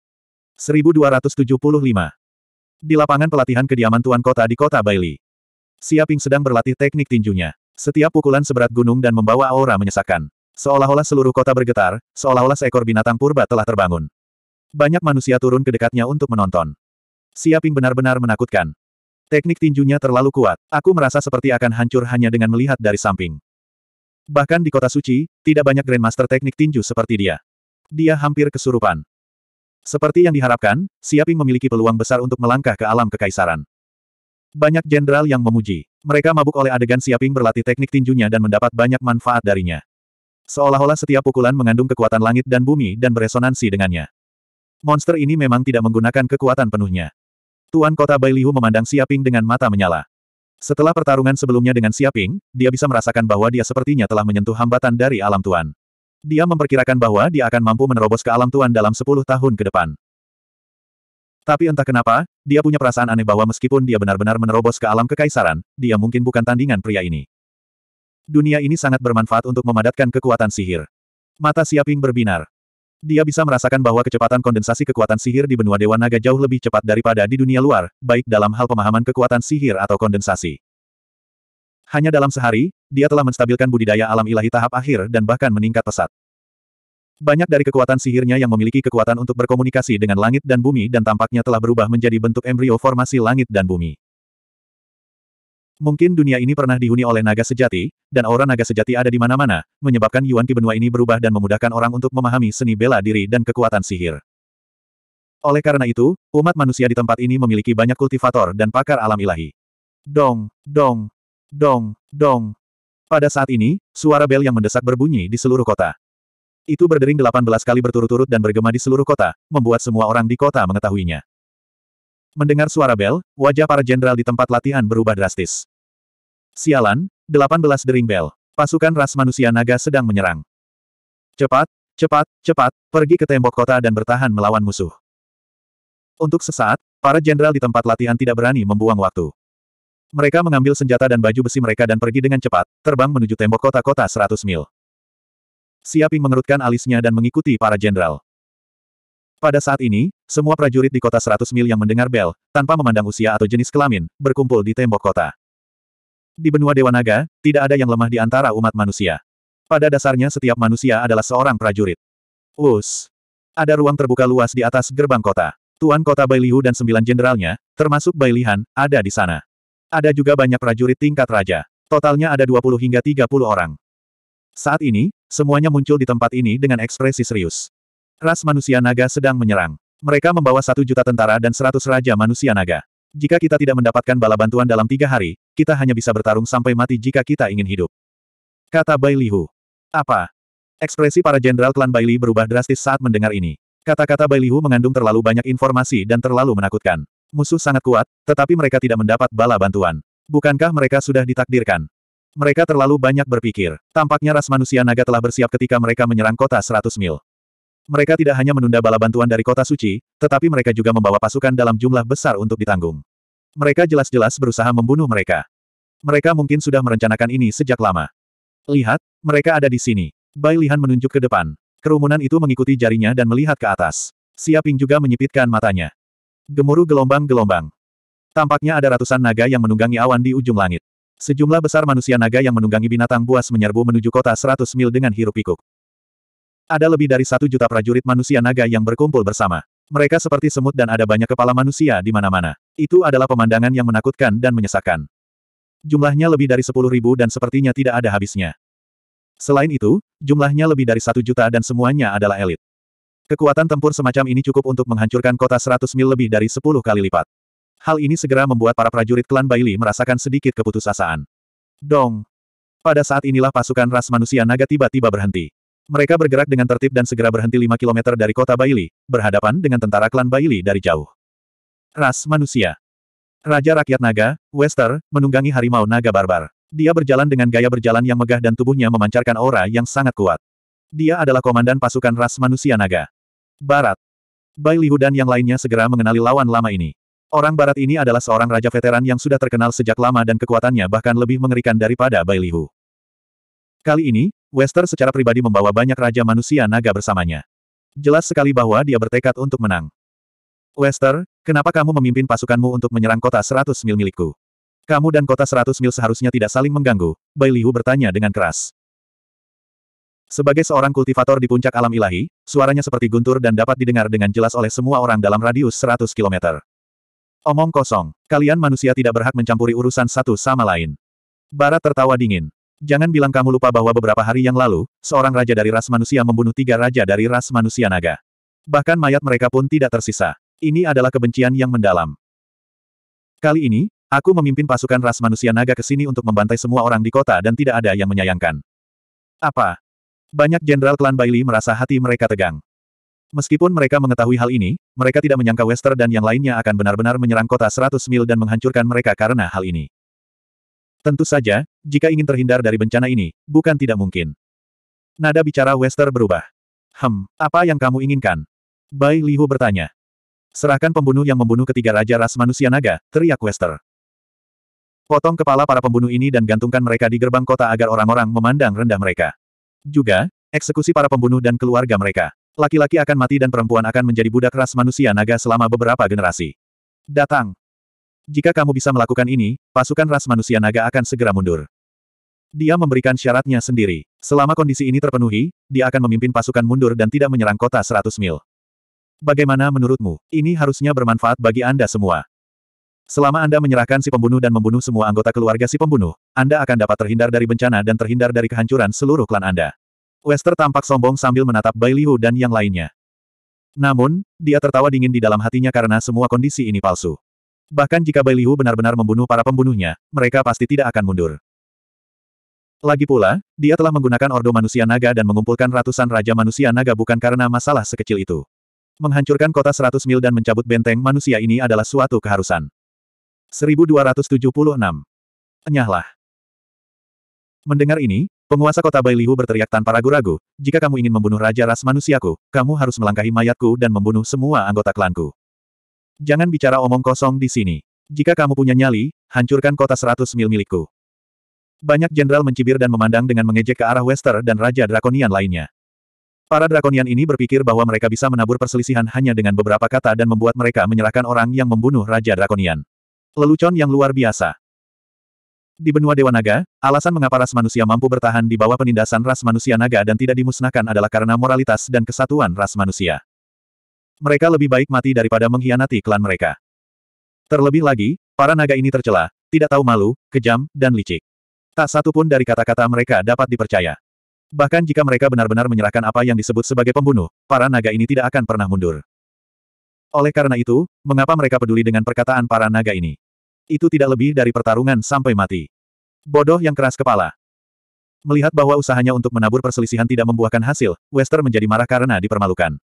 1275. Di lapangan pelatihan kediaman Tuan Kota di kota Bailey. Siaping sedang berlatih teknik tinjunya. Setiap pukulan seberat gunung dan membawa aura menyesakkan. Seolah-olah seluruh kota bergetar, seolah-olah seekor binatang purba telah terbangun. Banyak manusia turun ke dekatnya untuk menonton. Siaping benar-benar menakutkan. Teknik tinjunya terlalu kuat. Aku merasa seperti akan hancur hanya dengan melihat dari samping. Bahkan di kota suci, tidak banyak grandmaster teknik tinju seperti dia. Dia hampir kesurupan. Seperti yang diharapkan, Siaping memiliki peluang besar untuk melangkah ke alam kekaisaran. Banyak jenderal yang memuji. Mereka mabuk oleh adegan Siaping berlatih teknik tinjunya dan mendapat banyak manfaat darinya. Seolah-olah setiap pukulan mengandung kekuatan langit dan bumi dan beresonansi dengannya. Monster ini memang tidak menggunakan kekuatan penuhnya. Tuan kota Bailiu memandang Siaping dengan mata menyala. Setelah pertarungan sebelumnya dengan Siaping, dia bisa merasakan bahwa dia sepertinya telah menyentuh hambatan dari alam Tuan. Dia memperkirakan bahwa dia akan mampu menerobos ke alam tuan dalam sepuluh tahun ke depan. Tapi entah kenapa, dia punya perasaan aneh bahwa meskipun dia benar-benar menerobos ke alam kekaisaran, dia mungkin bukan tandingan pria ini. Dunia ini sangat bermanfaat untuk memadatkan kekuatan sihir. Mata Siaping berbinar. Dia bisa merasakan bahwa kecepatan kondensasi kekuatan sihir di benua Dewa Naga jauh lebih cepat daripada di dunia luar, baik dalam hal pemahaman kekuatan sihir atau kondensasi. Hanya dalam sehari, dia telah menstabilkan budidaya alam ilahi tahap akhir dan bahkan meningkat pesat. Banyak dari kekuatan sihirnya yang memiliki kekuatan untuk berkomunikasi dengan langit dan bumi dan tampaknya telah berubah menjadi bentuk embrio formasi langit dan bumi. Mungkin dunia ini pernah dihuni oleh naga sejati, dan aura naga sejati ada di mana-mana, menyebabkan Yuan Ki benua ini berubah dan memudahkan orang untuk memahami seni bela diri dan kekuatan sihir. Oleh karena itu, umat manusia di tempat ini memiliki banyak kultivator dan pakar alam ilahi. Dong, dong, dong, dong, pada saat ini, suara bel yang mendesak berbunyi di seluruh kota. Itu berdering 18 kali berturut-turut dan bergema di seluruh kota, membuat semua orang di kota mengetahuinya. Mendengar suara bel, wajah para jenderal di tempat latihan berubah drastis. Sialan, 18 dering bel. Pasukan ras manusia naga sedang menyerang. Cepat, cepat, cepat, pergi ke tembok kota dan bertahan melawan musuh. Untuk sesaat, para jenderal di tempat latihan tidak berani membuang waktu. Mereka mengambil senjata dan baju besi mereka dan pergi dengan cepat, terbang menuju tembok kota-kota 100 mil. Siaping mengerutkan alisnya dan mengikuti para jenderal. Pada saat ini, semua prajurit di kota 100 mil yang mendengar bel, tanpa memandang usia atau jenis kelamin, berkumpul di tembok kota. Di benua Dewa Naga, tidak ada yang lemah di antara umat manusia. Pada dasarnya setiap manusia adalah seorang prajurit. Us. Ada ruang terbuka luas di atas gerbang kota. Tuan kota Bailiu dan sembilan jenderalnya, termasuk Bailihan, ada di sana. Ada juga banyak prajurit tingkat raja. Totalnya ada 20 hingga 30 orang. Saat ini, semuanya muncul di tempat ini dengan ekspresi serius. Ras manusia naga sedang menyerang. Mereka membawa satu juta tentara dan seratus raja manusia naga. Jika kita tidak mendapatkan bala bantuan dalam tiga hari, kita hanya bisa bertarung sampai mati jika kita ingin hidup. Kata Bai Lihu. Apa? Ekspresi para jenderal klan Bai Li berubah drastis saat mendengar ini. Kata-kata Bai Lihu mengandung terlalu banyak informasi dan terlalu menakutkan. Musuh sangat kuat, tetapi mereka tidak mendapat bala bantuan. Bukankah mereka sudah ditakdirkan? Mereka terlalu banyak berpikir. Tampaknya ras manusia naga telah bersiap ketika mereka menyerang kota 100 mil. Mereka tidak hanya menunda bala bantuan dari kota suci, tetapi mereka juga membawa pasukan dalam jumlah besar untuk ditanggung. Mereka jelas-jelas berusaha membunuh mereka. Mereka mungkin sudah merencanakan ini sejak lama. Lihat, mereka ada di sini. Bai Lihan menunjuk ke depan. Kerumunan itu mengikuti jarinya dan melihat ke atas. Siaping juga menyipitkan matanya. Gemuruh gelombang-gelombang. Tampaknya ada ratusan naga yang menunggangi awan di ujung langit. Sejumlah besar manusia naga yang menunggangi binatang buas menyerbu menuju kota 100 mil dengan hirup pikuk. Ada lebih dari satu juta prajurit manusia naga yang berkumpul bersama. Mereka seperti semut dan ada banyak kepala manusia di mana-mana. Itu adalah pemandangan yang menakutkan dan menyesakkan. Jumlahnya lebih dari sepuluh ribu dan sepertinya tidak ada habisnya. Selain itu, jumlahnya lebih dari satu juta dan semuanya adalah elit. Kekuatan tempur semacam ini cukup untuk menghancurkan kota 100 mil lebih dari 10 kali lipat. Hal ini segera membuat para prajurit klan Baili merasakan sedikit keputusasaan. Dong! Pada saat inilah pasukan ras manusia naga tiba-tiba berhenti. Mereka bergerak dengan tertib dan segera berhenti 5 km dari kota Baili, berhadapan dengan tentara klan Baili dari jauh. Ras manusia. Raja rakyat naga, Wester, menunggangi harimau naga barbar. Dia berjalan dengan gaya berjalan yang megah dan tubuhnya memancarkan aura yang sangat kuat. Dia adalah komandan pasukan ras manusia naga. Barat. Bai Liu dan yang lainnya segera mengenali lawan lama ini. Orang barat ini adalah seorang raja veteran yang sudah terkenal sejak lama dan kekuatannya bahkan lebih mengerikan daripada Bai Liu. Kali ini, Wester secara pribadi membawa banyak raja manusia naga bersamanya. Jelas sekali bahwa dia bertekad untuk menang. Wester, kenapa kamu memimpin pasukanmu untuk menyerang kota seratus mil milikku? Kamu dan kota seratus mil seharusnya tidak saling mengganggu, Bai Liu bertanya dengan keras. Sebagai seorang kultivator di puncak alam ilahi, suaranya seperti guntur dan dapat didengar dengan jelas oleh semua orang dalam radius 100 km. Omong kosong, kalian manusia tidak berhak mencampuri urusan satu sama lain. Barat tertawa dingin. Jangan bilang kamu lupa bahwa beberapa hari yang lalu, seorang raja dari ras manusia membunuh tiga raja dari ras manusia naga. Bahkan mayat mereka pun tidak tersisa. Ini adalah kebencian yang mendalam. Kali ini, aku memimpin pasukan ras manusia naga ke sini untuk membantai semua orang di kota dan tidak ada yang menyayangkan. Apa, banyak jenderal klan Bailey merasa hati mereka tegang. Meskipun mereka mengetahui hal ini, mereka tidak menyangka Wester dan yang lainnya akan benar-benar menyerang kota 100 mil dan menghancurkan mereka karena hal ini. Tentu saja, jika ingin terhindar dari bencana ini, bukan tidak mungkin. Nada bicara Wester berubah. Hem, apa yang kamu inginkan? Bai Lihu bertanya. Serahkan pembunuh yang membunuh ketiga raja ras manusia naga, teriak Wester. Potong kepala para pembunuh ini dan gantungkan mereka di gerbang kota agar orang-orang memandang rendah mereka. Juga, eksekusi para pembunuh dan keluarga mereka. Laki-laki akan mati dan perempuan akan menjadi budak ras manusia naga selama beberapa generasi. Datang. Jika kamu bisa melakukan ini, pasukan ras manusia naga akan segera mundur. Dia memberikan syaratnya sendiri. Selama kondisi ini terpenuhi, dia akan memimpin pasukan mundur dan tidak menyerang kota 100 mil. Bagaimana menurutmu? Ini harusnya bermanfaat bagi Anda semua. Selama Anda menyerahkan si pembunuh dan membunuh semua anggota keluarga si pembunuh, Anda akan dapat terhindar dari bencana dan terhindar dari kehancuran seluruh klan Anda. Wester tampak sombong sambil menatap Bai Liu dan yang lainnya. Namun, dia tertawa dingin di dalam hatinya karena semua kondisi ini palsu. Bahkan jika Bai Liu benar-benar membunuh para pembunuhnya, mereka pasti tidak akan mundur. Lagi pula, dia telah menggunakan Ordo Manusia Naga dan mengumpulkan ratusan Raja Manusia Naga bukan karena masalah sekecil itu. Menghancurkan kota 100 mil dan mencabut benteng manusia ini adalah suatu keharusan. 1276. Enyahlah. Mendengar ini, penguasa kota Bailihu berteriak tanpa ragu-ragu, jika kamu ingin membunuh Raja Ras manusiaku, kamu harus melangkahi mayatku dan membunuh semua anggota klanku. Jangan bicara omong kosong di sini. Jika kamu punya nyali, hancurkan kota seratus mil milikku. Banyak jenderal mencibir dan memandang dengan mengejek ke arah Wester dan Raja Drakonian lainnya. Para drakonian ini berpikir bahwa mereka bisa menabur perselisihan hanya dengan beberapa kata dan membuat mereka menyerahkan orang yang membunuh Raja Drakonian. Lelucon yang luar biasa. Di benua Dewa Naga, alasan mengapa ras manusia mampu bertahan di bawah penindasan ras manusia naga dan tidak dimusnahkan adalah karena moralitas dan kesatuan ras manusia. Mereka lebih baik mati daripada mengkhianati klan mereka. Terlebih lagi, para naga ini tercela, tidak tahu malu, kejam, dan licik. Tak satu pun dari kata-kata mereka dapat dipercaya. Bahkan jika mereka benar-benar menyerahkan apa yang disebut sebagai pembunuh, para naga ini tidak akan pernah mundur. Oleh karena itu, mengapa mereka peduli dengan perkataan para naga ini? Itu tidak lebih dari pertarungan sampai mati. Bodoh yang keras kepala. Melihat bahwa usahanya untuk menabur perselisihan tidak membuahkan hasil, Wester menjadi marah karena dipermalukan.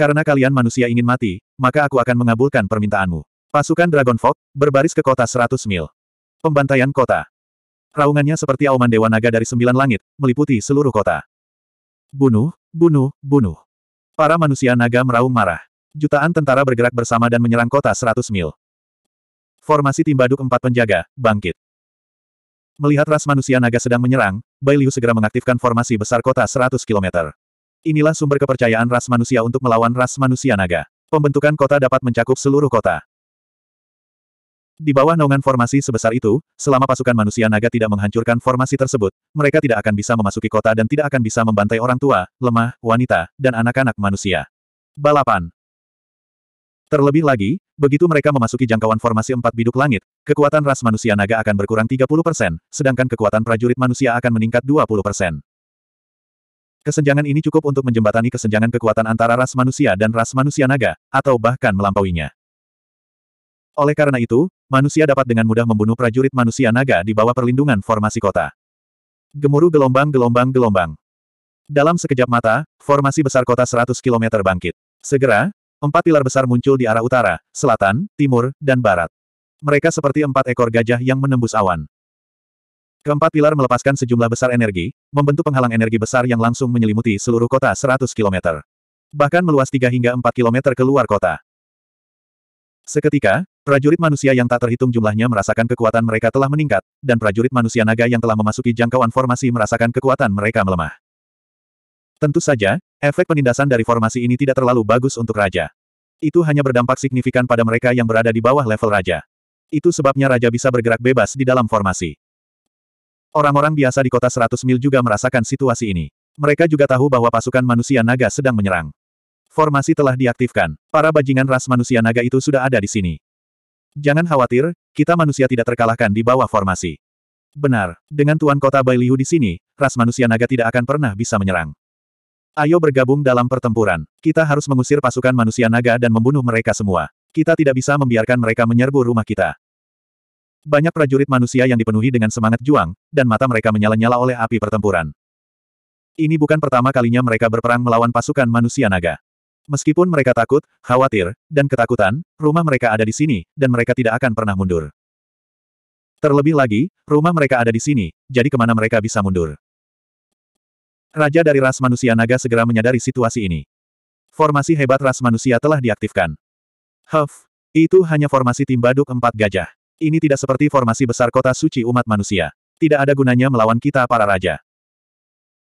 Karena kalian manusia ingin mati, maka aku akan mengabulkan permintaanmu. Pasukan Dragon Fog, berbaris ke kota 100 mil. Pembantaian kota. Raungannya seperti auman dewa naga dari sembilan langit, meliputi seluruh kota. Bunuh, bunuh, bunuh. Para manusia naga meraung marah. Jutaan tentara bergerak bersama dan menyerang kota 100 mil. Formasi tim baduk empat penjaga, bangkit. Melihat ras manusia naga sedang menyerang, Bai Liu segera mengaktifkan formasi besar kota 100 km. Inilah sumber kepercayaan ras manusia untuk melawan ras manusia naga. Pembentukan kota dapat mencakup seluruh kota. Di bawah naungan formasi sebesar itu, selama pasukan manusia naga tidak menghancurkan formasi tersebut, mereka tidak akan bisa memasuki kota dan tidak akan bisa membantai orang tua, lemah, wanita, dan anak-anak manusia. Balapan Terlebih lagi, begitu mereka memasuki jangkauan formasi empat biduk langit, kekuatan ras manusia naga akan berkurang 30%, sedangkan kekuatan prajurit manusia akan meningkat 20%. Kesenjangan ini cukup untuk menjembatani kesenjangan kekuatan antara ras manusia dan ras manusia naga, atau bahkan melampauinya. Oleh karena itu, manusia dapat dengan mudah membunuh prajurit manusia naga di bawah perlindungan formasi kota. Gemuruh gelombang-gelombang-gelombang. Dalam sekejap mata, formasi besar kota 100 km bangkit. Segera, Empat pilar besar muncul di arah utara, selatan, timur, dan barat. Mereka seperti empat ekor gajah yang menembus awan. Keempat pilar melepaskan sejumlah besar energi, membentuk penghalang energi besar yang langsung menyelimuti seluruh kota 100 km. Bahkan meluas 3 hingga 4 km keluar kota. Seketika, prajurit manusia yang tak terhitung jumlahnya merasakan kekuatan mereka telah meningkat, dan prajurit manusia naga yang telah memasuki jangkauan formasi merasakan kekuatan mereka melemah. Tentu saja, Efek penindasan dari formasi ini tidak terlalu bagus untuk raja. Itu hanya berdampak signifikan pada mereka yang berada di bawah level raja. Itu sebabnya raja bisa bergerak bebas di dalam formasi. Orang-orang biasa di kota 100 mil juga merasakan situasi ini. Mereka juga tahu bahwa pasukan manusia naga sedang menyerang. Formasi telah diaktifkan. Para bajingan ras manusia naga itu sudah ada di sini. Jangan khawatir, kita manusia tidak terkalahkan di bawah formasi. Benar, dengan tuan kota Bailiu di sini, ras manusia naga tidak akan pernah bisa menyerang. Ayo bergabung dalam pertempuran. Kita harus mengusir pasukan manusia naga dan membunuh mereka semua. Kita tidak bisa membiarkan mereka menyerbu rumah kita. Banyak prajurit manusia yang dipenuhi dengan semangat juang, dan mata mereka menyala-nyala oleh api pertempuran. Ini bukan pertama kalinya mereka berperang melawan pasukan manusia naga. Meskipun mereka takut, khawatir, dan ketakutan, rumah mereka ada di sini, dan mereka tidak akan pernah mundur. Terlebih lagi, rumah mereka ada di sini, jadi kemana mereka bisa mundur? Raja dari ras manusia naga segera menyadari situasi ini. Formasi hebat ras manusia telah diaktifkan. Huff, itu hanya formasi tim baduk empat gajah. Ini tidak seperti formasi besar kota suci umat manusia. Tidak ada gunanya melawan kita para raja.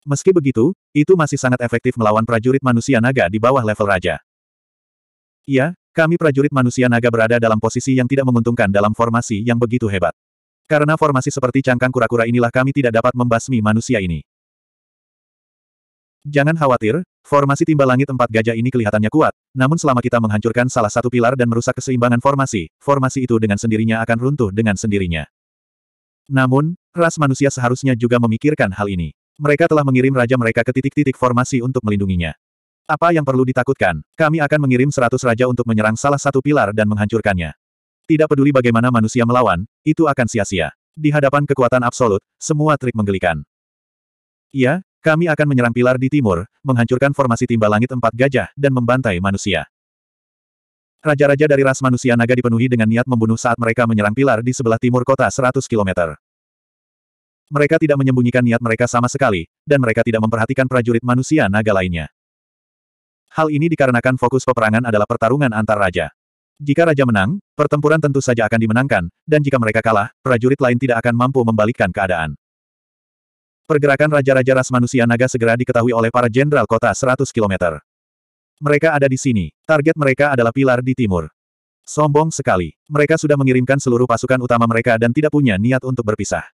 Meski begitu, itu masih sangat efektif melawan prajurit manusia naga di bawah level raja. Ya, kami prajurit manusia naga berada dalam posisi yang tidak menguntungkan dalam formasi yang begitu hebat. Karena formasi seperti cangkang kura-kura inilah kami tidak dapat membasmi manusia ini. Jangan khawatir, formasi timba langit empat gajah ini kelihatannya kuat, namun selama kita menghancurkan salah satu pilar dan merusak keseimbangan formasi, formasi itu dengan sendirinya akan runtuh dengan sendirinya. Namun, ras manusia seharusnya juga memikirkan hal ini. Mereka telah mengirim raja mereka ke titik-titik formasi untuk melindunginya. Apa yang perlu ditakutkan? Kami akan mengirim seratus raja untuk menyerang salah satu pilar dan menghancurkannya. Tidak peduli bagaimana manusia melawan, itu akan sia-sia. Di hadapan kekuatan absolut, semua trik menggelikan. Iya, kami akan menyerang pilar di timur, menghancurkan formasi timba langit empat gajah, dan membantai manusia. Raja-raja dari ras manusia naga dipenuhi dengan niat membunuh saat mereka menyerang pilar di sebelah timur kota 100 km. Mereka tidak menyembunyikan niat mereka sama sekali, dan mereka tidak memperhatikan prajurit manusia naga lainnya. Hal ini dikarenakan fokus peperangan adalah pertarungan antar raja. Jika raja menang, pertempuran tentu saja akan dimenangkan, dan jika mereka kalah, prajurit lain tidak akan mampu membalikkan keadaan. Pergerakan raja-raja ras manusia naga segera diketahui oleh para jenderal kota 100 km. Mereka ada di sini. Target mereka adalah pilar di timur. Sombong sekali. Mereka sudah mengirimkan seluruh pasukan utama mereka dan tidak punya niat untuk berpisah.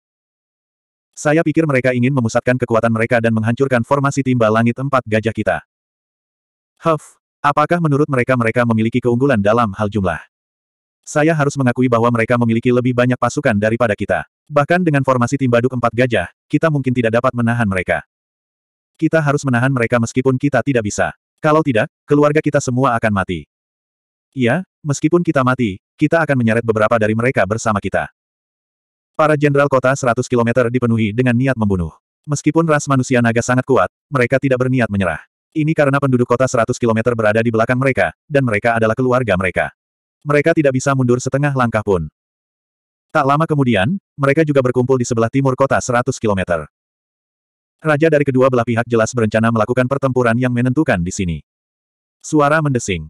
Saya pikir mereka ingin memusatkan kekuatan mereka dan menghancurkan formasi timba langit empat gajah kita. Huff, apakah menurut mereka mereka memiliki keunggulan dalam hal jumlah? Saya harus mengakui bahwa mereka memiliki lebih banyak pasukan daripada kita. Bahkan dengan formasi tim baduk empat gajah, kita mungkin tidak dapat menahan mereka. Kita harus menahan mereka meskipun kita tidak bisa. Kalau tidak, keluarga kita semua akan mati. Iya, meskipun kita mati, kita akan menyeret beberapa dari mereka bersama kita. Para jenderal kota 100 km dipenuhi dengan niat membunuh. Meskipun ras manusia naga sangat kuat, mereka tidak berniat menyerah. Ini karena penduduk kota 100 km berada di belakang mereka, dan mereka adalah keluarga mereka. Mereka tidak bisa mundur setengah langkah pun. Tak lama kemudian, mereka juga berkumpul di sebelah timur kota 100 km. Raja dari kedua belah pihak jelas berencana melakukan pertempuran yang menentukan di sini. Suara mendesing.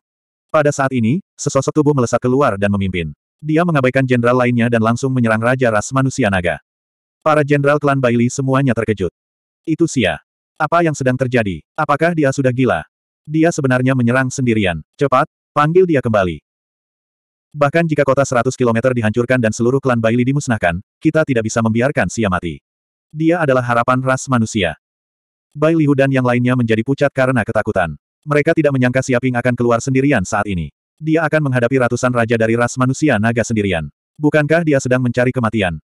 Pada saat ini, sesosok tubuh melesat keluar dan memimpin. Dia mengabaikan jenderal lainnya dan langsung menyerang Raja Ras Manusia Naga. Para jenderal klan Bailey semuanya terkejut. Itu Sia. Apa yang sedang terjadi? Apakah dia sudah gila? Dia sebenarnya menyerang sendirian. Cepat, panggil dia kembali. Bahkan jika kota 100 km dihancurkan dan seluruh klan Baili dimusnahkan, kita tidak bisa membiarkan Sia mati. Dia adalah harapan ras manusia. Baili dan yang lainnya menjadi pucat karena ketakutan. Mereka tidak menyangka Siaping akan keluar sendirian saat ini. Dia akan menghadapi ratusan raja dari ras manusia naga sendirian. Bukankah dia sedang mencari kematian?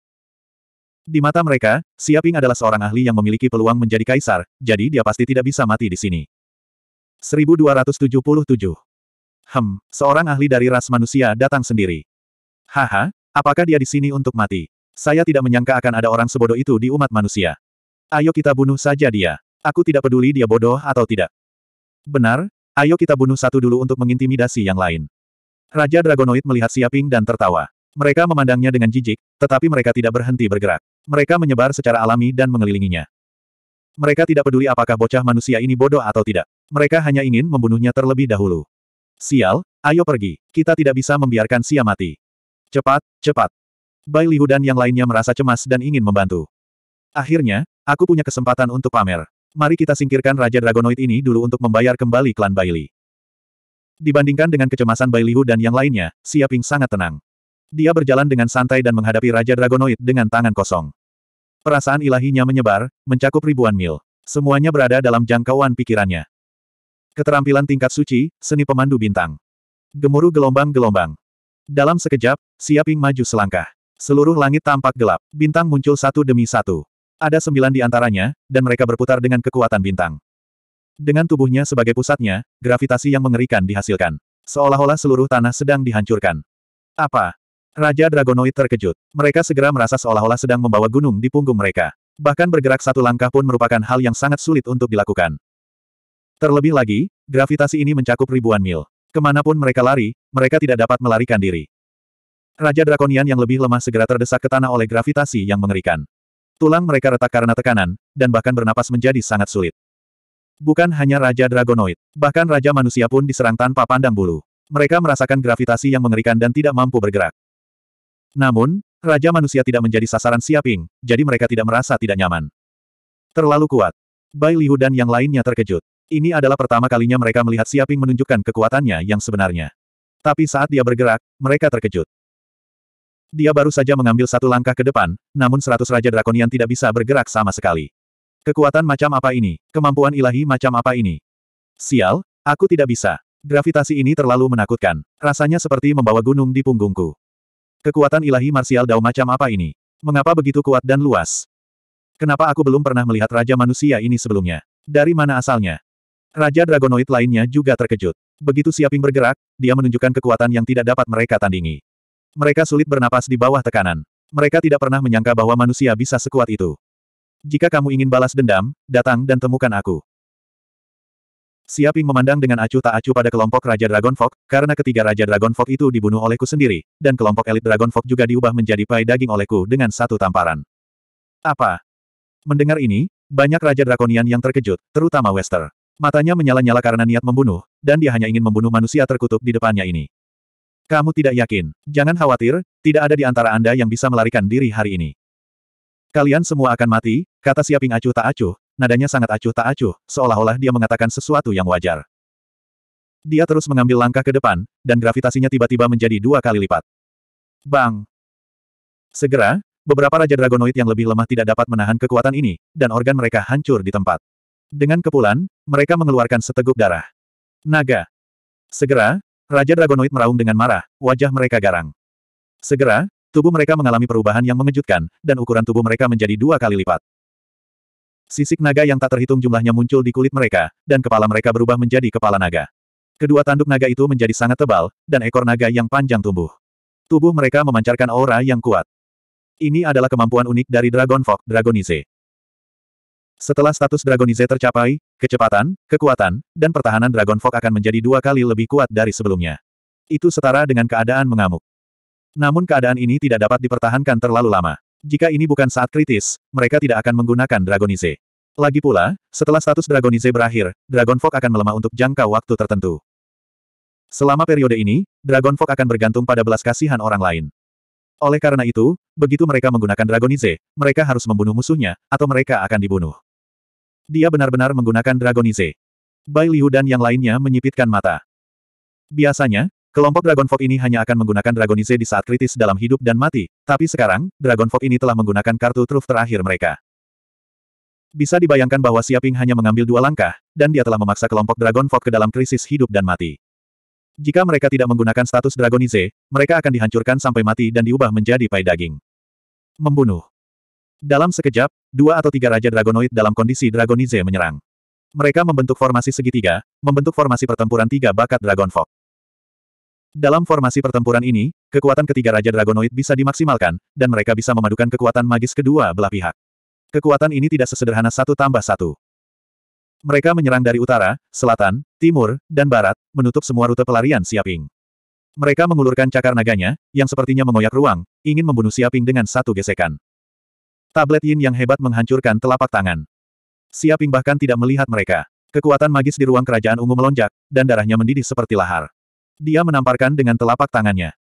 Di mata mereka, Siaping adalah seorang ahli yang memiliki peluang menjadi kaisar, jadi dia pasti tidak bisa mati di sini. 1277 Hem, seorang ahli dari ras manusia datang sendiri. Haha, apakah dia di sini untuk mati? Saya tidak menyangka akan ada orang sebodoh itu di umat manusia. Ayo kita bunuh saja dia. Aku tidak peduli dia bodoh atau tidak. Benar, ayo kita bunuh satu dulu untuk mengintimidasi yang lain. Raja Dragonoid melihat Siaping dan tertawa. Mereka memandangnya dengan jijik, tetapi mereka tidak berhenti bergerak. Mereka menyebar secara alami dan mengelilinginya. Mereka tidak peduli apakah bocah manusia ini bodoh atau tidak. Mereka hanya ingin membunuhnya terlebih dahulu. Sial, ayo pergi. Kita tidak bisa membiarkan Sia mati. Cepat, cepat. Bai Lihu dan yang lainnya merasa cemas dan ingin membantu. Akhirnya, aku punya kesempatan untuk pamer. Mari kita singkirkan Raja Dragonoid ini dulu untuk membayar kembali klan Baili. Dibandingkan dengan kecemasan Bai Lihu dan yang lainnya, Siaping Ping sangat tenang. Dia berjalan dengan santai dan menghadapi Raja Dragonoid dengan tangan kosong. Perasaan ilahinya menyebar, mencakup ribuan mil. Semuanya berada dalam jangkauan pikirannya. Keterampilan tingkat suci, seni pemandu bintang. Gemuruh gelombang-gelombang. Dalam sekejap, Siaping maju selangkah. Seluruh langit tampak gelap, bintang muncul satu demi satu. Ada sembilan di antaranya, dan mereka berputar dengan kekuatan bintang. Dengan tubuhnya sebagai pusatnya, gravitasi yang mengerikan dihasilkan. Seolah-olah seluruh tanah sedang dihancurkan. Apa? Raja Dragonoid terkejut. Mereka segera merasa seolah-olah sedang membawa gunung di punggung mereka. Bahkan bergerak satu langkah pun merupakan hal yang sangat sulit untuk dilakukan. Terlebih lagi, gravitasi ini mencakup ribuan mil. Kemanapun mereka lari, mereka tidak dapat melarikan diri. Raja Drakonian yang lebih lemah segera terdesak ke tanah oleh gravitasi yang mengerikan. Tulang mereka retak karena tekanan, dan bahkan bernapas menjadi sangat sulit. Bukan hanya Raja Dragonoid, bahkan Raja Manusia pun diserang tanpa pandang bulu. Mereka merasakan gravitasi yang mengerikan dan tidak mampu bergerak. Namun, Raja Manusia tidak menjadi sasaran Siaping, jadi mereka tidak merasa tidak nyaman. Terlalu kuat. Bai Lihu dan yang lainnya terkejut. Ini adalah pertama kalinya mereka melihat Siaping menunjukkan kekuatannya yang sebenarnya. Tapi saat dia bergerak, mereka terkejut. Dia baru saja mengambil satu langkah ke depan, namun seratus Raja Drakonian tidak bisa bergerak sama sekali. Kekuatan macam apa ini? Kemampuan ilahi macam apa ini? Sial, aku tidak bisa. Gravitasi ini terlalu menakutkan. Rasanya seperti membawa gunung di punggungku. Kekuatan ilahi marsial dao macam apa ini? Mengapa begitu kuat dan luas? Kenapa aku belum pernah melihat raja manusia ini sebelumnya? Dari mana asalnya? Raja Dragonoid lainnya juga terkejut. Begitu Siaping bergerak, dia menunjukkan kekuatan yang tidak dapat mereka tandingi. Mereka sulit bernapas di bawah tekanan. Mereka tidak pernah menyangka bahwa manusia bisa sekuat itu. Jika kamu ingin balas dendam, datang dan temukan aku. Siaping memandang dengan acuh tak acuh pada kelompok Raja Dragon Fog, karena ketiga Raja Dragon Fog itu dibunuh olehku sendiri, dan kelompok elit Dragon Fog juga diubah menjadi pai daging olehku dengan satu tamparan. Apa? Mendengar ini, banyak Raja Drakonian yang terkejut, terutama Wester. Matanya menyala-nyala karena niat membunuh, dan dia hanya ingin membunuh manusia terkutuk di depannya ini. Kamu tidak yakin, jangan khawatir, tidak ada di antara Anda yang bisa melarikan diri hari ini. Kalian semua akan mati, kata Siaping acuh tak acuh, nadanya sangat acuh tak acuh, seolah-olah dia mengatakan sesuatu yang wajar. Dia terus mengambil langkah ke depan, dan gravitasinya tiba-tiba menjadi dua kali lipat. Bang! Segera, beberapa Raja Dragonoid yang lebih lemah tidak dapat menahan kekuatan ini, dan organ mereka hancur di tempat. Dengan kepulan, mereka mengeluarkan seteguk darah. Naga. Segera, Raja Dragonoid meraung dengan marah, wajah mereka garang. Segera, tubuh mereka mengalami perubahan yang mengejutkan, dan ukuran tubuh mereka menjadi dua kali lipat. Sisik naga yang tak terhitung jumlahnya muncul di kulit mereka, dan kepala mereka berubah menjadi kepala naga. Kedua tanduk naga itu menjadi sangat tebal, dan ekor naga yang panjang tumbuh. Tubuh mereka memancarkan aura yang kuat. Ini adalah kemampuan unik dari Dragon Fog, Dragonize. Setelah status Dragonize tercapai, kecepatan, kekuatan, dan pertahanan Dragon Fog akan menjadi dua kali lebih kuat dari sebelumnya. Itu setara dengan keadaan mengamuk. Namun keadaan ini tidak dapat dipertahankan terlalu lama. Jika ini bukan saat kritis, mereka tidak akan menggunakan Dragonize. Lagi pula, setelah status Dragonize berakhir, Dragon Fog akan melemah untuk jangka waktu tertentu. Selama periode ini, Dragon Fog akan bergantung pada belas kasihan orang lain. Oleh karena itu, begitu mereka menggunakan Dragonize, mereka harus membunuh musuhnya, atau mereka akan dibunuh. Dia benar-benar menggunakan Dragonize. Bai Liu dan yang lainnya menyipitkan mata. Biasanya, kelompok Dragon Fog ini hanya akan menggunakan Dragonize di saat kritis dalam hidup dan mati, tapi sekarang, Dragon Fog ini telah menggunakan kartu truf terakhir mereka. Bisa dibayangkan bahwa Siaping hanya mengambil dua langkah, dan dia telah memaksa kelompok Dragon Fog ke dalam krisis hidup dan mati. Jika mereka tidak menggunakan status Dragonize, mereka akan dihancurkan sampai mati dan diubah menjadi pai daging. Membunuh. Dalam sekejap, dua atau tiga Raja Dragonoid dalam kondisi Dragonize menyerang. Mereka membentuk formasi segitiga, membentuk formasi pertempuran tiga bakat Dragon Fog. Dalam formasi pertempuran ini, kekuatan ketiga Raja Dragonoid bisa dimaksimalkan, dan mereka bisa memadukan kekuatan magis kedua belah pihak. Kekuatan ini tidak sesederhana satu tambah satu. Mereka menyerang dari utara, selatan, timur, dan barat, menutup semua rute pelarian Siaping. Mereka mengulurkan cakar naganya, yang sepertinya mengoyak ruang, ingin membunuh Siaping dengan satu gesekan. Tablet Yin yang hebat menghancurkan telapak tangan. Siaping bahkan tidak melihat mereka. Kekuatan magis di ruang kerajaan ungu melonjak, dan darahnya mendidih seperti lahar. Dia menamparkan dengan telapak tangannya.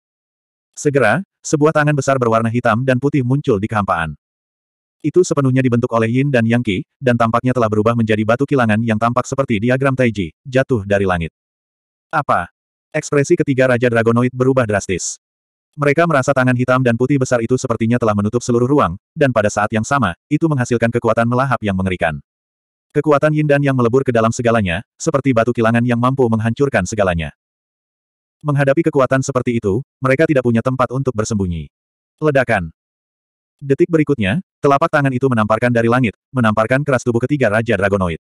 Segera, sebuah tangan besar berwarna hitam dan putih muncul di kehampaan. Itu sepenuhnya dibentuk oleh Yin dan Yang Qi, dan tampaknya telah berubah menjadi batu kilangan yang tampak seperti diagram Taiji, jatuh dari langit. Apa? Ekspresi ketiga Raja Dragonoid berubah drastis. Mereka merasa tangan hitam dan putih besar itu sepertinya telah menutup seluruh ruang, dan pada saat yang sama, itu menghasilkan kekuatan melahap yang mengerikan. Kekuatan yin dan yang melebur ke dalam segalanya, seperti batu kilangan yang mampu menghancurkan segalanya. Menghadapi kekuatan seperti itu, mereka tidak punya tempat untuk bersembunyi. Ledakan. Detik berikutnya, telapak tangan itu menamparkan dari langit, menamparkan keras tubuh ketiga Raja Dragonoid.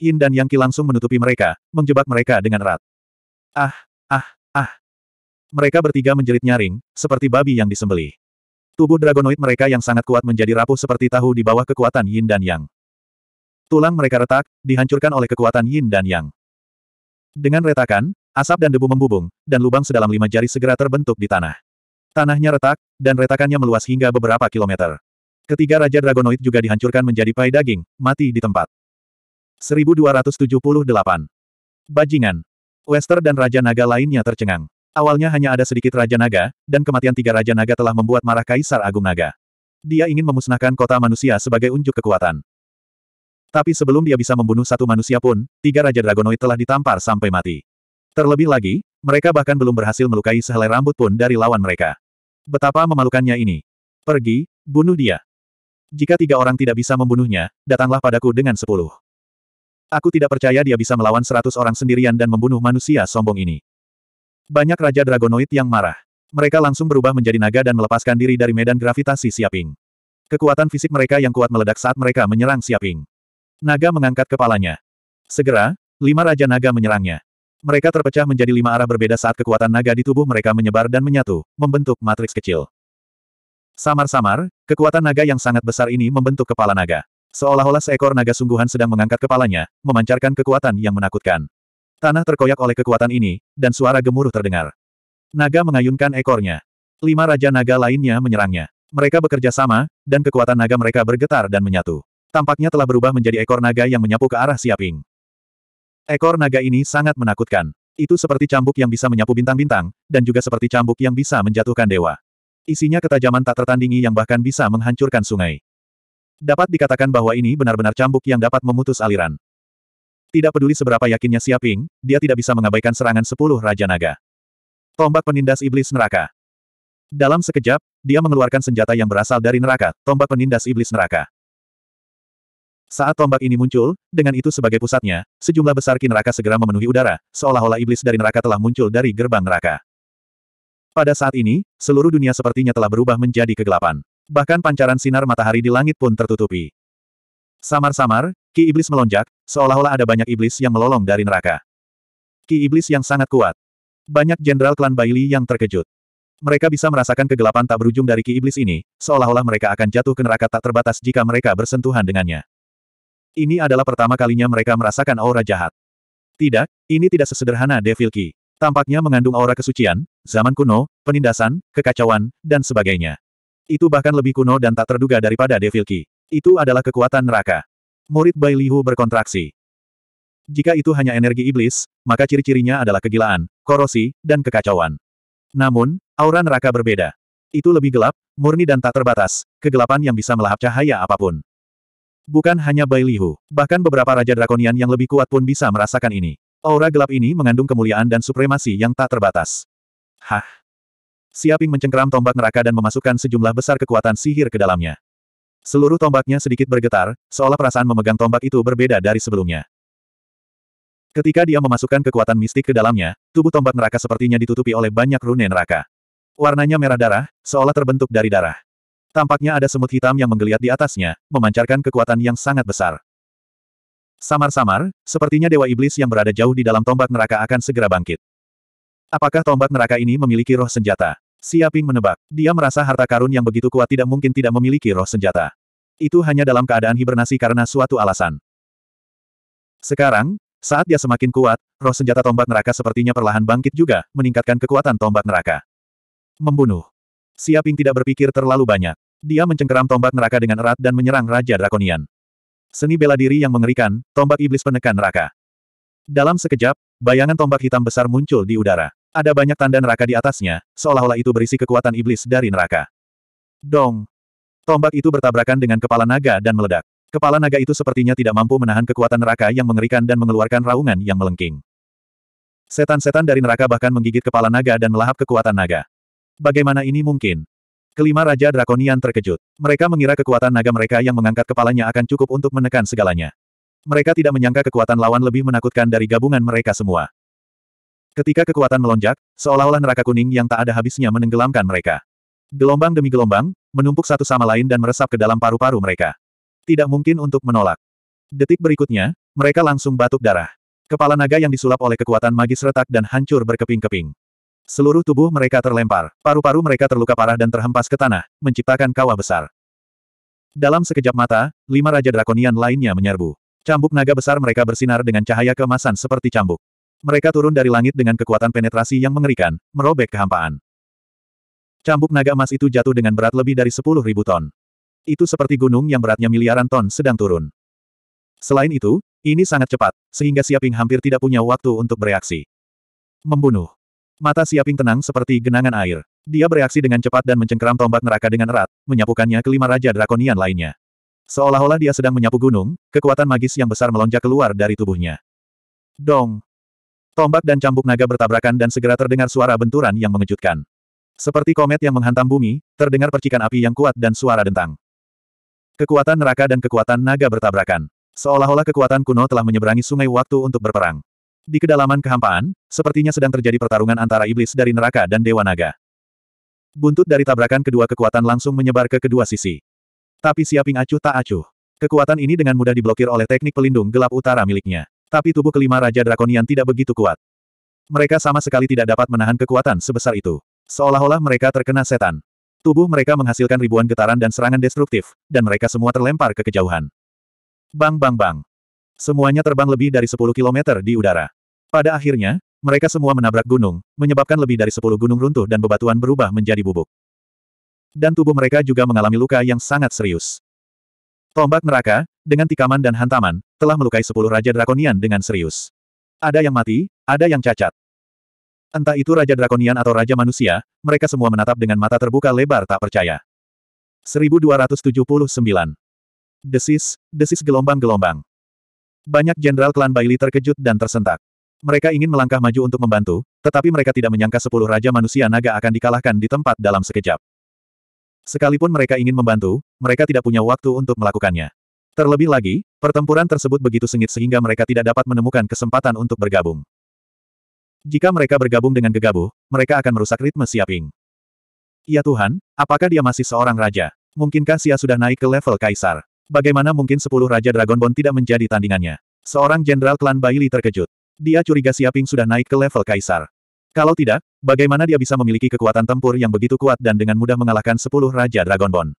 Yin dan Yang Ki langsung menutupi mereka, menjebak mereka dengan erat. Ah, mereka bertiga menjerit nyaring, seperti babi yang disembelih. Tubuh dragonoid mereka yang sangat kuat menjadi rapuh seperti tahu di bawah kekuatan yin dan yang. Tulang mereka retak, dihancurkan oleh kekuatan yin dan yang. Dengan retakan, asap dan debu membubung, dan lubang sedalam lima jari segera terbentuk di tanah. Tanahnya retak, dan retakannya meluas hingga beberapa kilometer. Ketiga Raja Dragonoid juga dihancurkan menjadi pai daging, mati di tempat. 1278. Bajingan. Wester dan Raja Naga lainnya tercengang. Awalnya hanya ada sedikit Raja Naga, dan kematian tiga Raja Naga telah membuat marah Kaisar Agung Naga. Dia ingin memusnahkan kota manusia sebagai unjuk kekuatan. Tapi sebelum dia bisa membunuh satu manusia pun, tiga Raja Dragonoid telah ditampar sampai mati. Terlebih lagi, mereka bahkan belum berhasil melukai sehelai rambut pun dari lawan mereka. Betapa memalukannya ini. Pergi, bunuh dia. Jika tiga orang tidak bisa membunuhnya, datanglah padaku dengan sepuluh. Aku tidak percaya dia bisa melawan seratus orang sendirian dan membunuh manusia sombong ini. Banyak Raja Dragonoid yang marah. Mereka langsung berubah menjadi naga dan melepaskan diri dari medan gravitasi Siaping. Kekuatan fisik mereka yang kuat meledak saat mereka menyerang Siaping. Naga mengangkat kepalanya. Segera, lima Raja Naga menyerangnya. Mereka terpecah menjadi lima arah berbeda saat kekuatan naga di tubuh mereka menyebar dan menyatu, membentuk matriks kecil. Samar-samar, kekuatan naga yang sangat besar ini membentuk kepala naga. Seolah-olah seekor naga sungguhan sedang mengangkat kepalanya, memancarkan kekuatan yang menakutkan. Tanah terkoyak oleh kekuatan ini, dan suara gemuruh terdengar. Naga mengayunkan ekornya. Lima raja naga lainnya menyerangnya. Mereka bekerja sama, dan kekuatan naga mereka bergetar dan menyatu. Tampaknya telah berubah menjadi ekor naga yang menyapu ke arah Siaping. Ekor naga ini sangat menakutkan. Itu seperti cambuk yang bisa menyapu bintang-bintang, dan juga seperti cambuk yang bisa menjatuhkan dewa. Isinya ketajaman tak tertandingi yang bahkan bisa menghancurkan sungai. Dapat dikatakan bahwa ini benar-benar cambuk yang dapat memutus aliran. Tidak peduli seberapa yakinnya Siaping, dia tidak bisa mengabaikan serangan sepuluh Raja Naga. Tombak penindas iblis neraka. Dalam sekejap, dia mengeluarkan senjata yang berasal dari neraka, tombak penindas iblis neraka. Saat tombak ini muncul, dengan itu sebagai pusatnya, sejumlah besar ki neraka segera memenuhi udara, seolah-olah iblis dari neraka telah muncul dari gerbang neraka. Pada saat ini, seluruh dunia sepertinya telah berubah menjadi kegelapan. Bahkan pancaran sinar matahari di langit pun tertutupi. Samar-samar, Ki iblis melonjak, seolah-olah ada banyak iblis yang melolong dari neraka. Ki iblis yang sangat kuat. Banyak jenderal klan Baili yang terkejut. Mereka bisa merasakan kegelapan tak berujung dari ki iblis ini, seolah-olah mereka akan jatuh ke neraka tak terbatas jika mereka bersentuhan dengannya. Ini adalah pertama kalinya mereka merasakan aura jahat. Tidak, ini tidak sesederhana Devil Ki. Tampaknya mengandung aura kesucian, zaman kuno, penindasan, kekacauan, dan sebagainya. Itu bahkan lebih kuno dan tak terduga daripada Devil Ki. Itu adalah kekuatan neraka. Murid Bai Lihu berkontraksi. Jika itu hanya energi iblis, maka ciri-cirinya adalah kegilaan, korosi, dan kekacauan. Namun, aura neraka berbeda. Itu lebih gelap, murni dan tak terbatas, kegelapan yang bisa melahap cahaya apapun. Bukan hanya Bai Lihu, bahkan beberapa Raja Drakonian yang lebih kuat pun bisa merasakan ini. Aura gelap ini mengandung kemuliaan dan supremasi yang tak terbatas. Hah! Siaping mencengkeram tombak neraka dan memasukkan sejumlah besar kekuatan sihir ke dalamnya. Seluruh tombaknya sedikit bergetar, seolah perasaan memegang tombak itu berbeda dari sebelumnya. Ketika dia memasukkan kekuatan mistik ke dalamnya, tubuh tombak neraka sepertinya ditutupi oleh banyak rune neraka. Warnanya merah darah, seolah terbentuk dari darah. Tampaknya ada semut hitam yang menggeliat di atasnya, memancarkan kekuatan yang sangat besar. Samar-samar, sepertinya Dewa Iblis yang berada jauh di dalam tombak neraka akan segera bangkit. Apakah tombak neraka ini memiliki roh senjata? Siaping menebak. Dia merasa harta karun yang begitu kuat tidak mungkin tidak memiliki roh senjata. Itu hanya dalam keadaan hibernasi karena suatu alasan. Sekarang, saat dia semakin kuat, roh senjata tombak neraka sepertinya perlahan bangkit juga, meningkatkan kekuatan tombak neraka. Membunuh. Siaping tidak berpikir terlalu banyak. Dia mencengkeram tombak neraka dengan erat dan menyerang Raja Drakonian. Seni bela diri yang mengerikan, tombak iblis penekan neraka. Dalam sekejap, bayangan tombak hitam besar muncul di udara. Ada banyak tanda neraka di atasnya, seolah-olah itu berisi kekuatan iblis dari neraka. Dong! Tombak itu bertabrakan dengan kepala naga dan meledak. Kepala naga itu sepertinya tidak mampu menahan kekuatan neraka yang mengerikan dan mengeluarkan raungan yang melengking. Setan-setan dari neraka bahkan menggigit kepala naga dan melahap kekuatan naga. Bagaimana ini mungkin? Kelima Raja Drakonian terkejut. Mereka mengira kekuatan naga mereka yang mengangkat kepalanya akan cukup untuk menekan segalanya. Mereka tidak menyangka kekuatan lawan lebih menakutkan dari gabungan mereka semua. Ketika kekuatan melonjak, seolah-olah neraka kuning yang tak ada habisnya menenggelamkan mereka. Gelombang demi gelombang, menumpuk satu sama lain dan meresap ke dalam paru-paru mereka. Tidak mungkin untuk menolak. Detik berikutnya, mereka langsung batuk darah. Kepala naga yang disulap oleh kekuatan magis retak dan hancur berkeping-keping. Seluruh tubuh mereka terlempar, paru-paru mereka terluka parah dan terhempas ke tanah, menciptakan kawah besar. Dalam sekejap mata, lima raja drakonian lainnya menyerbu. Cambuk naga besar mereka bersinar dengan cahaya kemasan seperti cambuk. Mereka turun dari langit dengan kekuatan penetrasi yang mengerikan, merobek kehampaan. Cambuk naga emas itu jatuh dengan berat lebih dari 10.000 ton. Itu seperti gunung yang beratnya miliaran ton sedang turun. Selain itu, ini sangat cepat, sehingga Siaping hampir tidak punya waktu untuk bereaksi. Membunuh. Mata Siaping tenang seperti genangan air. Dia bereaksi dengan cepat dan mencengkeram tombak neraka dengan erat, menyapukannya ke lima raja drakonian lainnya. Seolah-olah dia sedang menyapu gunung, kekuatan magis yang besar melonjak keluar dari tubuhnya. Dong! Tombak dan cambuk naga bertabrakan dan segera terdengar suara benturan yang mengejutkan. Seperti komet yang menghantam bumi, terdengar percikan api yang kuat dan suara dentang. Kekuatan neraka dan kekuatan naga bertabrakan. Seolah-olah kekuatan kuno telah menyeberangi sungai waktu untuk berperang. Di kedalaman kehampaan, sepertinya sedang terjadi pertarungan antara iblis dari neraka dan dewa naga. Buntut dari tabrakan kedua kekuatan langsung menyebar ke kedua sisi. Tapi siaping acuh tak acuh. Kekuatan ini dengan mudah diblokir oleh teknik pelindung gelap utara miliknya. Tapi tubuh kelima Raja Drakonian tidak begitu kuat. Mereka sama sekali tidak dapat menahan kekuatan sebesar itu. Seolah-olah mereka terkena setan. Tubuh mereka menghasilkan ribuan getaran dan serangan destruktif, dan mereka semua terlempar ke kejauhan. Bang bang bang. Semuanya terbang lebih dari 10 km di udara. Pada akhirnya, mereka semua menabrak gunung, menyebabkan lebih dari 10 gunung runtuh dan bebatuan berubah menjadi bubuk. Dan tubuh mereka juga mengalami luka yang sangat serius. Tombak neraka, dengan tikaman dan hantaman, telah melukai sepuluh Raja Drakonian dengan serius. Ada yang mati, ada yang cacat. Entah itu Raja Drakonian atau Raja Manusia, mereka semua menatap dengan mata terbuka lebar tak percaya. 1279. Desis, desis gelombang-gelombang. Banyak jenderal klan Baili terkejut dan tersentak. Mereka ingin melangkah maju untuk membantu, tetapi mereka tidak menyangka sepuluh Raja Manusia Naga akan dikalahkan di tempat dalam sekejap. Sekalipun mereka ingin membantu, mereka tidak punya waktu untuk melakukannya. Terlebih lagi, pertempuran tersebut begitu sengit sehingga mereka tidak dapat menemukan kesempatan untuk bergabung. Jika mereka bergabung dengan gegabah, mereka akan merusak ritme Siaping. Ya Tuhan, apakah dia masih seorang raja? Mungkinkah Sia sudah naik ke level kaisar? Bagaimana mungkin sepuluh raja Dragonbone tidak menjadi tandingannya? Seorang jenderal klan Baili terkejut. Dia curiga Siaping sudah naik ke level kaisar. Kalau tidak, bagaimana dia bisa memiliki kekuatan tempur yang begitu kuat dan dengan mudah mengalahkan sepuluh Raja Dragonborn?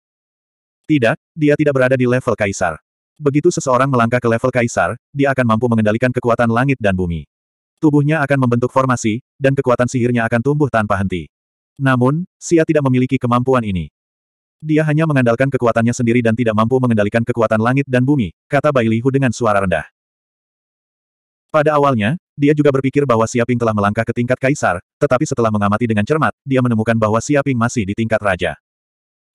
Tidak, dia tidak berada di level Kaisar. Begitu seseorang melangkah ke level Kaisar, dia akan mampu mengendalikan kekuatan langit dan bumi. Tubuhnya akan membentuk formasi, dan kekuatan sihirnya akan tumbuh tanpa henti. Namun, Sia tidak memiliki kemampuan ini. Dia hanya mengandalkan kekuatannya sendiri dan tidak mampu mengendalikan kekuatan langit dan bumi, kata Bailihu dengan suara rendah. Pada awalnya, dia juga berpikir bahwa Siaping telah melangkah ke tingkat kaisar, tetapi setelah mengamati dengan cermat, dia menemukan bahwa Siaping masih di tingkat raja.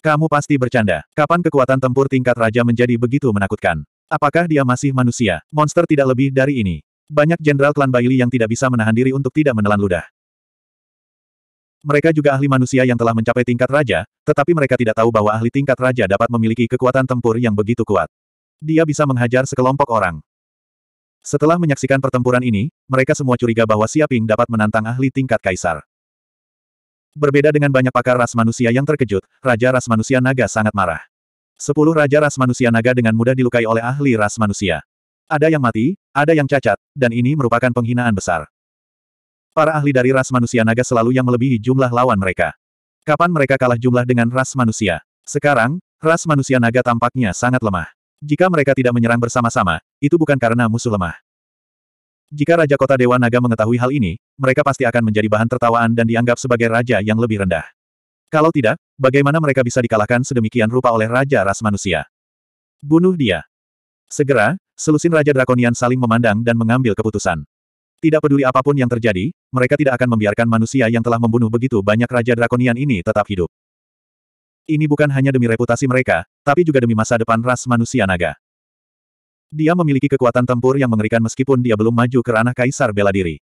Kamu pasti bercanda. Kapan kekuatan tempur tingkat raja menjadi begitu menakutkan? Apakah dia masih manusia? Monster tidak lebih dari ini. Banyak jenderal klan Baili yang tidak bisa menahan diri untuk tidak menelan ludah. Mereka juga ahli manusia yang telah mencapai tingkat raja, tetapi mereka tidak tahu bahwa ahli tingkat raja dapat memiliki kekuatan tempur yang begitu kuat. Dia bisa menghajar sekelompok orang. Setelah menyaksikan pertempuran ini, mereka semua curiga bahwa Siaping dapat menantang ahli tingkat kaisar. Berbeda dengan banyak pakar ras manusia yang terkejut, Raja Ras Manusia Naga sangat marah. Sepuluh Raja Ras Manusia Naga dengan mudah dilukai oleh ahli ras manusia. Ada yang mati, ada yang cacat, dan ini merupakan penghinaan besar. Para ahli dari ras manusia naga selalu yang melebihi jumlah lawan mereka. Kapan mereka kalah jumlah dengan ras manusia? Sekarang, ras manusia naga tampaknya sangat lemah. Jika mereka tidak menyerang bersama-sama, itu bukan karena musuh lemah. Jika Raja Kota Dewa Naga mengetahui hal ini, mereka pasti akan menjadi bahan tertawaan dan dianggap sebagai raja yang lebih rendah. Kalau tidak, bagaimana mereka bisa dikalahkan sedemikian rupa oleh raja ras manusia? Bunuh dia. Segera, selusin Raja Drakonian saling memandang dan mengambil keputusan. Tidak peduli apapun yang terjadi, mereka tidak akan membiarkan manusia yang telah membunuh begitu banyak Raja Drakonian ini tetap hidup. Ini bukan hanya demi reputasi mereka, tapi juga demi masa depan ras manusia naga. Dia memiliki kekuatan tempur yang mengerikan meskipun dia belum maju ke ranah kaisar bela diri.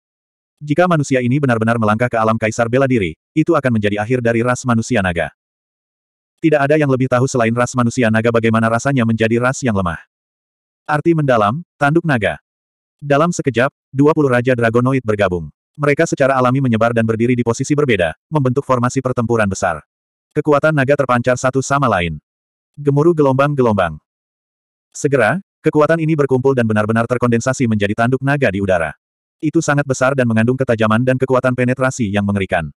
Jika manusia ini benar-benar melangkah ke alam kaisar bela diri, itu akan menjadi akhir dari ras manusia naga. Tidak ada yang lebih tahu selain ras manusia naga bagaimana rasanya menjadi ras yang lemah. Arti mendalam, tanduk naga. Dalam sekejap, 20 Raja Dragonoid bergabung. Mereka secara alami menyebar dan berdiri di posisi berbeda, membentuk formasi pertempuran besar. Kekuatan naga terpancar satu sama lain. Gemuruh gelombang-gelombang. Segera, kekuatan ini berkumpul dan benar-benar terkondensasi menjadi tanduk naga di udara. Itu sangat besar dan mengandung ketajaman dan kekuatan penetrasi yang mengerikan.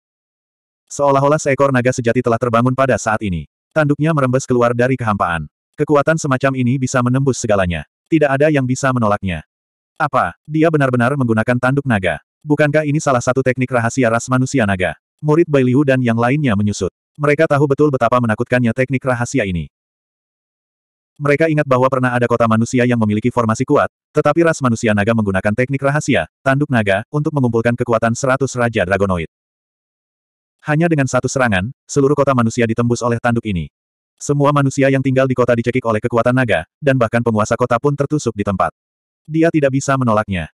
Seolah-olah seekor naga sejati telah terbangun pada saat ini. Tanduknya merembes keluar dari kehampaan. Kekuatan semacam ini bisa menembus segalanya. Tidak ada yang bisa menolaknya. Apa, dia benar-benar menggunakan tanduk naga? Bukankah ini salah satu teknik rahasia ras manusia naga? Murid Bai Liu dan yang lainnya menyusut. Mereka tahu betul betapa menakutkannya teknik rahasia ini. Mereka ingat bahwa pernah ada kota manusia yang memiliki formasi kuat, tetapi ras manusia naga menggunakan teknik rahasia, tanduk naga, untuk mengumpulkan kekuatan seratus Raja Dragonoid. Hanya dengan satu serangan, seluruh kota manusia ditembus oleh tanduk ini. Semua manusia yang tinggal di kota dicekik oleh kekuatan naga, dan bahkan penguasa kota pun tertusuk di tempat. Dia tidak bisa menolaknya.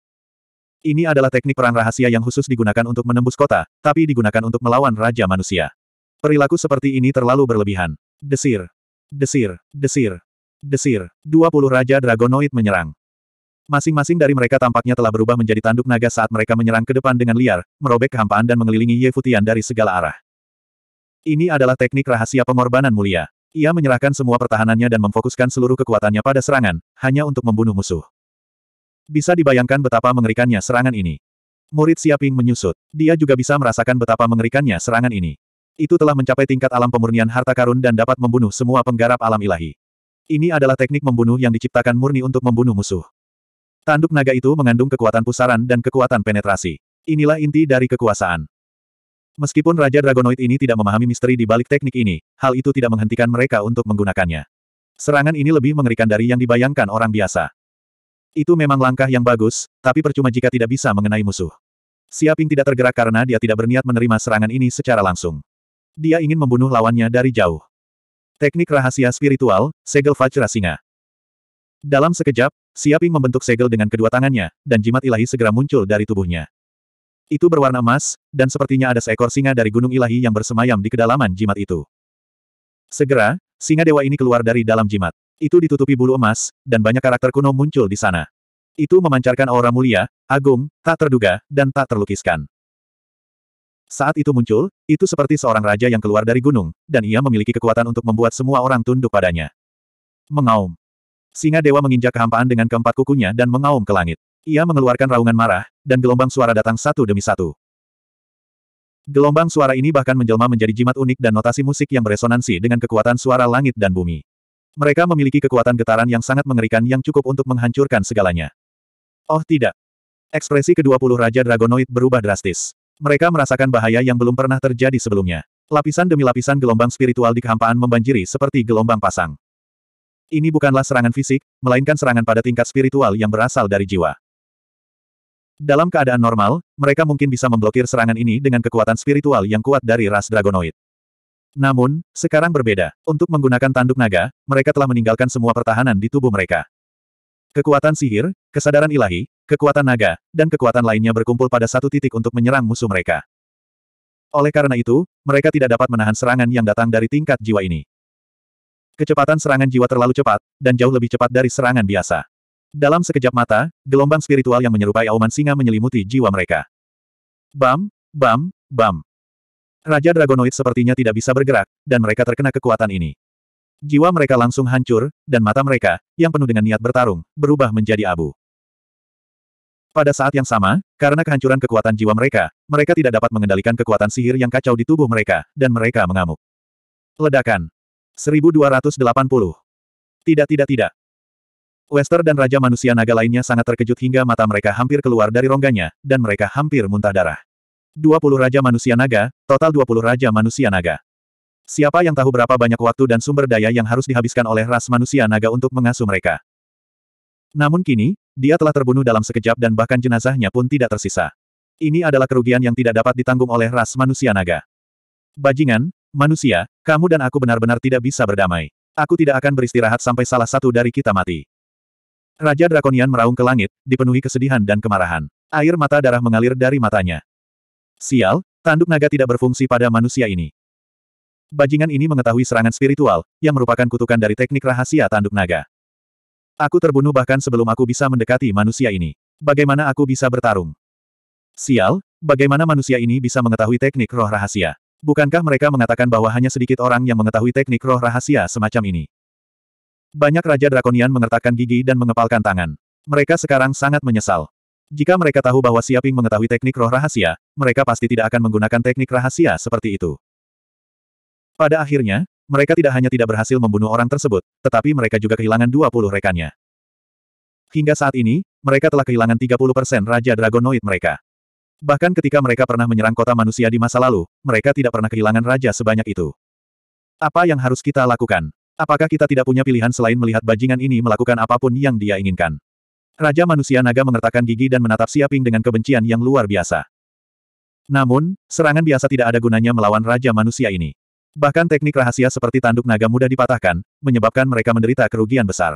Ini adalah teknik perang rahasia yang khusus digunakan untuk menembus kota, tapi digunakan untuk melawan Raja Manusia. Perilaku seperti ini terlalu berlebihan. Desir. Desir. Desir. Desir. 20 Raja Dragonoid menyerang. Masing-masing dari mereka tampaknya telah berubah menjadi tanduk naga saat mereka menyerang ke depan dengan liar, merobek kehampaan dan mengelilingi Ye Futian dari segala arah. Ini adalah teknik rahasia pengorbanan mulia. Ia menyerahkan semua pertahanannya dan memfokuskan seluruh kekuatannya pada serangan, hanya untuk membunuh musuh. Bisa dibayangkan betapa mengerikannya serangan ini. Murid Siaping menyusut. Dia juga bisa merasakan betapa mengerikannya serangan ini. Itu telah mencapai tingkat alam pemurnian harta karun dan dapat membunuh semua penggarap alam ilahi. Ini adalah teknik membunuh yang diciptakan murni untuk membunuh musuh. Tanduk naga itu mengandung kekuatan pusaran dan kekuatan penetrasi. Inilah inti dari kekuasaan. Meskipun Raja Dragonoid ini tidak memahami misteri di balik teknik ini, hal itu tidak menghentikan mereka untuk menggunakannya. Serangan ini lebih mengerikan dari yang dibayangkan orang biasa. Itu memang langkah yang bagus, tapi percuma jika tidak bisa mengenai musuh. Siaping tidak tergerak karena dia tidak berniat menerima serangan ini secara langsung. Dia ingin membunuh lawannya dari jauh. Teknik rahasia spiritual, segel Singa. Dalam sekejap, Siaping membentuk segel dengan kedua tangannya, dan jimat ilahi segera muncul dari tubuhnya. Itu berwarna emas, dan sepertinya ada seekor singa dari gunung ilahi yang bersemayam di kedalaman jimat itu. Segera, singa dewa ini keluar dari dalam jimat. Itu ditutupi bulu emas, dan banyak karakter kuno muncul di sana. Itu memancarkan aura mulia, agung, tak terduga, dan tak terlukiskan. Saat itu muncul, itu seperti seorang raja yang keluar dari gunung, dan ia memiliki kekuatan untuk membuat semua orang tunduk padanya. Mengaum. Singa dewa menginjak kehampaan dengan keempat kukunya dan mengaum ke langit. Ia mengeluarkan raungan marah, dan gelombang suara datang satu demi satu. Gelombang suara ini bahkan menjelma menjadi jimat unik dan notasi musik yang beresonansi dengan kekuatan suara langit dan bumi. Mereka memiliki kekuatan getaran yang sangat mengerikan yang cukup untuk menghancurkan segalanya. Oh tidak. Ekspresi kedua puluh Raja Dragonoid berubah drastis. Mereka merasakan bahaya yang belum pernah terjadi sebelumnya. Lapisan demi lapisan gelombang spiritual di kehampaan membanjiri seperti gelombang pasang. Ini bukanlah serangan fisik, melainkan serangan pada tingkat spiritual yang berasal dari jiwa. Dalam keadaan normal, mereka mungkin bisa memblokir serangan ini dengan kekuatan spiritual yang kuat dari ras Dragonoid. Namun, sekarang berbeda. Untuk menggunakan tanduk naga, mereka telah meninggalkan semua pertahanan di tubuh mereka. Kekuatan sihir, kesadaran ilahi, kekuatan naga, dan kekuatan lainnya berkumpul pada satu titik untuk menyerang musuh mereka. Oleh karena itu, mereka tidak dapat menahan serangan yang datang dari tingkat jiwa ini. Kecepatan serangan jiwa terlalu cepat, dan jauh lebih cepat dari serangan biasa. Dalam sekejap mata, gelombang spiritual yang menyerupai auman singa menyelimuti jiwa mereka. Bam, bam, bam. Raja Dragonoid sepertinya tidak bisa bergerak, dan mereka terkena kekuatan ini. Jiwa mereka langsung hancur, dan mata mereka, yang penuh dengan niat bertarung, berubah menjadi abu. Pada saat yang sama, karena kehancuran kekuatan jiwa mereka, mereka tidak dapat mengendalikan kekuatan sihir yang kacau di tubuh mereka, dan mereka mengamuk. Ledakan. 1280. Tidak tidak tidak. Wester dan Raja Manusia Naga lainnya sangat terkejut hingga mata mereka hampir keluar dari rongganya, dan mereka hampir muntah darah. 20 Raja Manusia Naga, total 20 Raja Manusia Naga. Siapa yang tahu berapa banyak waktu dan sumber daya yang harus dihabiskan oleh ras manusia naga untuk mengasuh mereka. Namun kini, dia telah terbunuh dalam sekejap dan bahkan jenazahnya pun tidak tersisa. Ini adalah kerugian yang tidak dapat ditanggung oleh ras manusia naga. Bajingan, manusia, kamu dan aku benar-benar tidak bisa berdamai. Aku tidak akan beristirahat sampai salah satu dari kita mati. Raja Drakonian meraung ke langit, dipenuhi kesedihan dan kemarahan. Air mata darah mengalir dari matanya. Sial, tanduk naga tidak berfungsi pada manusia ini bajingan ini mengetahui serangan spiritual, yang merupakan kutukan dari teknik rahasia tanduk naga. Aku terbunuh bahkan sebelum aku bisa mendekati manusia ini. Bagaimana aku bisa bertarung? Sial, bagaimana manusia ini bisa mengetahui teknik roh rahasia? Bukankah mereka mengatakan bahwa hanya sedikit orang yang mengetahui teknik roh rahasia semacam ini? Banyak Raja Drakonian mengertakkan gigi dan mengepalkan tangan. Mereka sekarang sangat menyesal. Jika mereka tahu bahwa Siaping mengetahui teknik roh rahasia, mereka pasti tidak akan menggunakan teknik rahasia seperti itu. Pada akhirnya, mereka tidak hanya tidak berhasil membunuh orang tersebut, tetapi mereka juga kehilangan 20 rekannya. Hingga saat ini, mereka telah kehilangan 30% Raja Dragonoid mereka. Bahkan ketika mereka pernah menyerang kota manusia di masa lalu, mereka tidak pernah kehilangan raja sebanyak itu. Apa yang harus kita lakukan? Apakah kita tidak punya pilihan selain melihat bajingan ini melakukan apapun yang dia inginkan? Raja manusia naga mengertakkan gigi dan menatap Siaping dengan kebencian yang luar biasa. Namun, serangan biasa tidak ada gunanya melawan raja manusia ini. Bahkan teknik rahasia seperti tanduk naga muda dipatahkan, menyebabkan mereka menderita kerugian besar.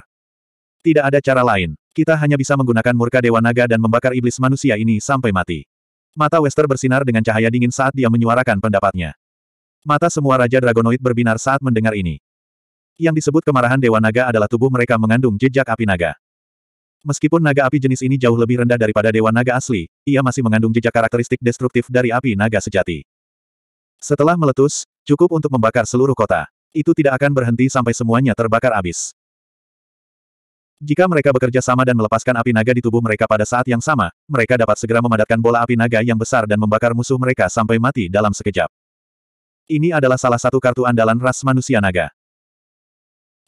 Tidak ada cara lain. Kita hanya bisa menggunakan murka Dewa Naga dan membakar iblis manusia ini sampai mati. Mata Wester bersinar dengan cahaya dingin saat dia menyuarakan pendapatnya. Mata semua Raja Dragonoid berbinar saat mendengar ini. Yang disebut kemarahan Dewa Naga adalah tubuh mereka mengandung jejak api naga. Meskipun naga api jenis ini jauh lebih rendah daripada Dewa Naga asli, ia masih mengandung jejak karakteristik destruktif dari api naga sejati. Setelah meletus, Cukup untuk membakar seluruh kota. Itu tidak akan berhenti sampai semuanya terbakar habis. Jika mereka bekerja sama dan melepaskan api naga di tubuh mereka pada saat yang sama, mereka dapat segera memadatkan bola api naga yang besar dan membakar musuh mereka sampai mati dalam sekejap. Ini adalah salah satu kartu andalan ras manusia naga.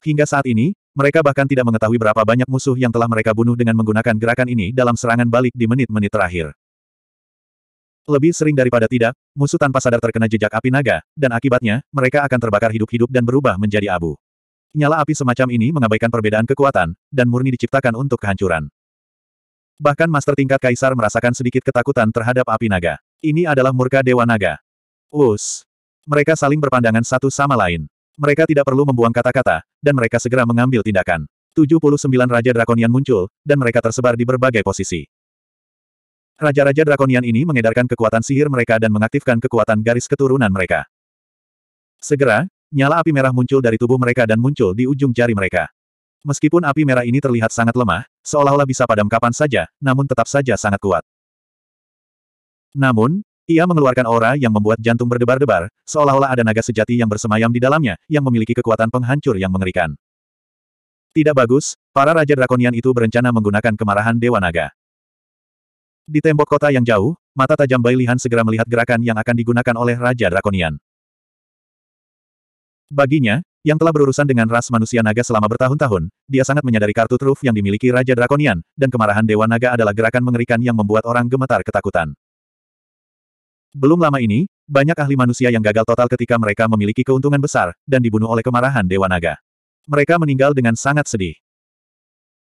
Hingga saat ini, mereka bahkan tidak mengetahui berapa banyak musuh yang telah mereka bunuh dengan menggunakan gerakan ini dalam serangan balik di menit-menit terakhir. Lebih sering daripada tidak, musuh tanpa sadar terkena jejak api naga, dan akibatnya, mereka akan terbakar hidup-hidup dan berubah menjadi abu. Nyala api semacam ini mengabaikan perbedaan kekuatan, dan murni diciptakan untuk kehancuran. Bahkan master tingkat kaisar merasakan sedikit ketakutan terhadap api naga. Ini adalah murka dewa naga. Us. Mereka saling berpandangan satu sama lain. Mereka tidak perlu membuang kata-kata, dan mereka segera mengambil tindakan. 79 Raja Drakonian muncul, dan mereka tersebar di berbagai posisi. Raja-raja Drakonian ini mengedarkan kekuatan sihir mereka dan mengaktifkan kekuatan garis keturunan mereka. Segera, nyala api merah muncul dari tubuh mereka dan muncul di ujung jari mereka. Meskipun api merah ini terlihat sangat lemah, seolah-olah bisa padam kapan saja, namun tetap saja sangat kuat. Namun, ia mengeluarkan aura yang membuat jantung berdebar-debar, seolah-olah ada naga sejati yang bersemayam di dalamnya, yang memiliki kekuatan penghancur yang mengerikan. Tidak bagus, para Raja Drakonian itu berencana menggunakan kemarahan Dewa Naga. Di tembok kota yang jauh, mata tajam Bai Lihan segera melihat gerakan yang akan digunakan oleh Raja Drakonian. Baginya, yang telah berurusan dengan ras manusia naga selama bertahun-tahun, dia sangat menyadari kartu truf yang dimiliki Raja Drakonian, dan kemarahan Dewa Naga adalah gerakan mengerikan yang membuat orang gemetar ketakutan. Belum lama ini, banyak ahli manusia yang gagal total ketika mereka memiliki keuntungan besar, dan dibunuh oleh kemarahan Dewa Naga. Mereka meninggal dengan sangat sedih.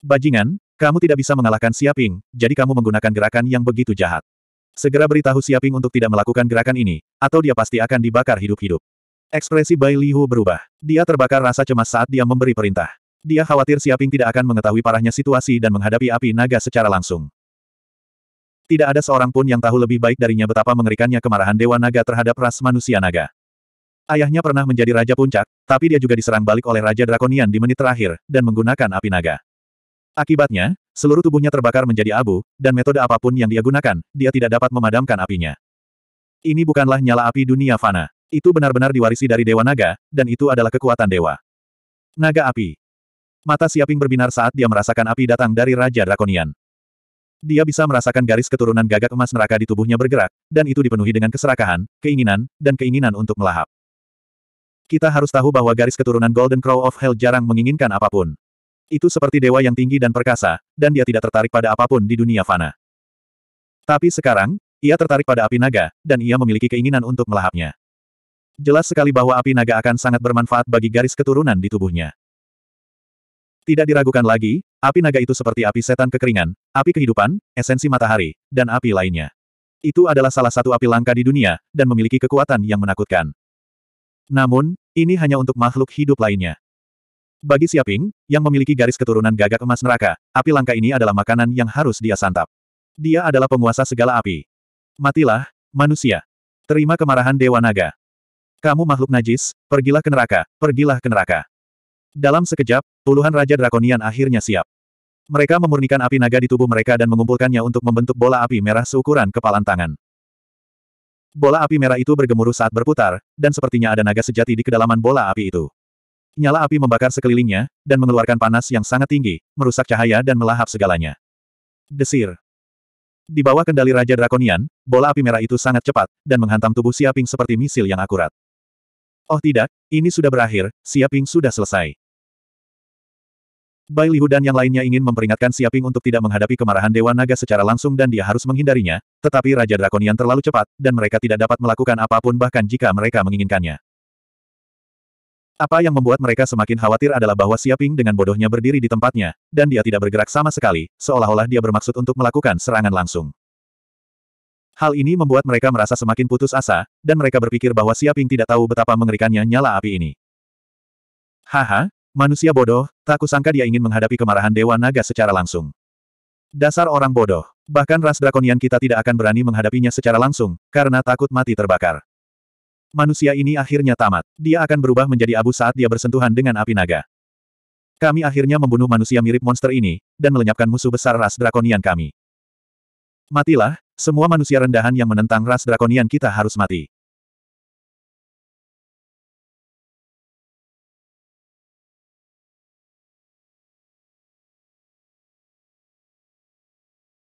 Bajingan, kamu tidak bisa mengalahkan Siaping, jadi kamu menggunakan gerakan yang begitu jahat. Segera beritahu Siaping untuk tidak melakukan gerakan ini, atau dia pasti akan dibakar hidup-hidup. Ekspresi Bai Lihu berubah. Dia terbakar rasa cemas saat dia memberi perintah. Dia khawatir Siaping tidak akan mengetahui parahnya situasi dan menghadapi api naga secara langsung. Tidak ada seorang pun yang tahu lebih baik darinya betapa mengerikannya kemarahan Dewa Naga terhadap ras manusia naga. Ayahnya pernah menjadi Raja Puncak, tapi dia juga diserang balik oleh Raja Drakonian di menit terakhir, dan menggunakan api naga. Akibatnya, seluruh tubuhnya terbakar menjadi abu, dan metode apapun yang dia gunakan, dia tidak dapat memadamkan apinya. Ini bukanlah nyala api dunia fana. Itu benar-benar diwarisi dari Dewa Naga, dan itu adalah kekuatan Dewa. Naga api. Mata Siaping berbinar saat dia merasakan api datang dari Raja Drakonian. Dia bisa merasakan garis keturunan gagak emas neraka di tubuhnya bergerak, dan itu dipenuhi dengan keserakahan, keinginan, dan keinginan untuk melahap. Kita harus tahu bahwa garis keturunan Golden Crow of Hell jarang menginginkan apapun. Itu seperti dewa yang tinggi dan perkasa, dan dia tidak tertarik pada apapun di dunia fana. Tapi sekarang, ia tertarik pada api naga, dan ia memiliki keinginan untuk melahapnya. Jelas sekali bahwa api naga akan sangat bermanfaat bagi garis keturunan di tubuhnya. Tidak diragukan lagi, api naga itu seperti api setan kekeringan, api kehidupan, esensi matahari, dan api lainnya. Itu adalah salah satu api langka di dunia, dan memiliki kekuatan yang menakutkan. Namun, ini hanya untuk makhluk hidup lainnya. Bagi Siaping, yang memiliki garis keturunan gagak emas neraka, api langka ini adalah makanan yang harus dia santap. Dia adalah penguasa segala api. Matilah, manusia. Terima kemarahan Dewa Naga. Kamu makhluk najis, pergilah ke neraka, pergilah ke neraka. Dalam sekejap, puluhan Raja Drakonian akhirnya siap. Mereka memurnikan api naga di tubuh mereka dan mengumpulkannya untuk membentuk bola api merah seukuran kepalan tangan. Bola api merah itu bergemuruh saat berputar, dan sepertinya ada naga sejati di kedalaman bola api itu. Nyala api membakar sekelilingnya, dan mengeluarkan panas yang sangat tinggi, merusak cahaya dan melahap segalanya. Desir. Di bawah kendali Raja Drakonian, bola api merah itu sangat cepat, dan menghantam tubuh Siaping seperti misil yang akurat. Oh tidak, ini sudah berakhir, Siaping sudah selesai. Bai Lihu dan yang lainnya ingin memperingatkan Siaping untuk tidak menghadapi kemarahan Dewa Naga secara langsung dan dia harus menghindarinya, tetapi Raja Drakonian terlalu cepat, dan mereka tidak dapat melakukan apapun bahkan jika mereka menginginkannya. Apa yang membuat mereka semakin khawatir adalah bahwa Siaping dengan bodohnya berdiri di tempatnya, dan dia tidak bergerak sama sekali, seolah-olah dia bermaksud untuk melakukan serangan langsung. Hal ini membuat mereka merasa semakin putus asa, dan mereka berpikir bahwa Siaping tidak tahu betapa mengerikannya nyala api ini. Haha, manusia bodoh, tak kusangka dia ingin menghadapi kemarahan Dewa Naga secara langsung. Dasar orang bodoh, bahkan ras drakonian kita tidak akan berani menghadapinya secara langsung, karena takut mati terbakar. Manusia ini akhirnya tamat. Dia akan berubah menjadi abu saat dia bersentuhan dengan api naga. Kami akhirnya membunuh manusia mirip monster ini, dan melenyapkan musuh besar ras drakonian kami. Matilah, semua manusia rendahan yang menentang ras drakonian kita harus mati.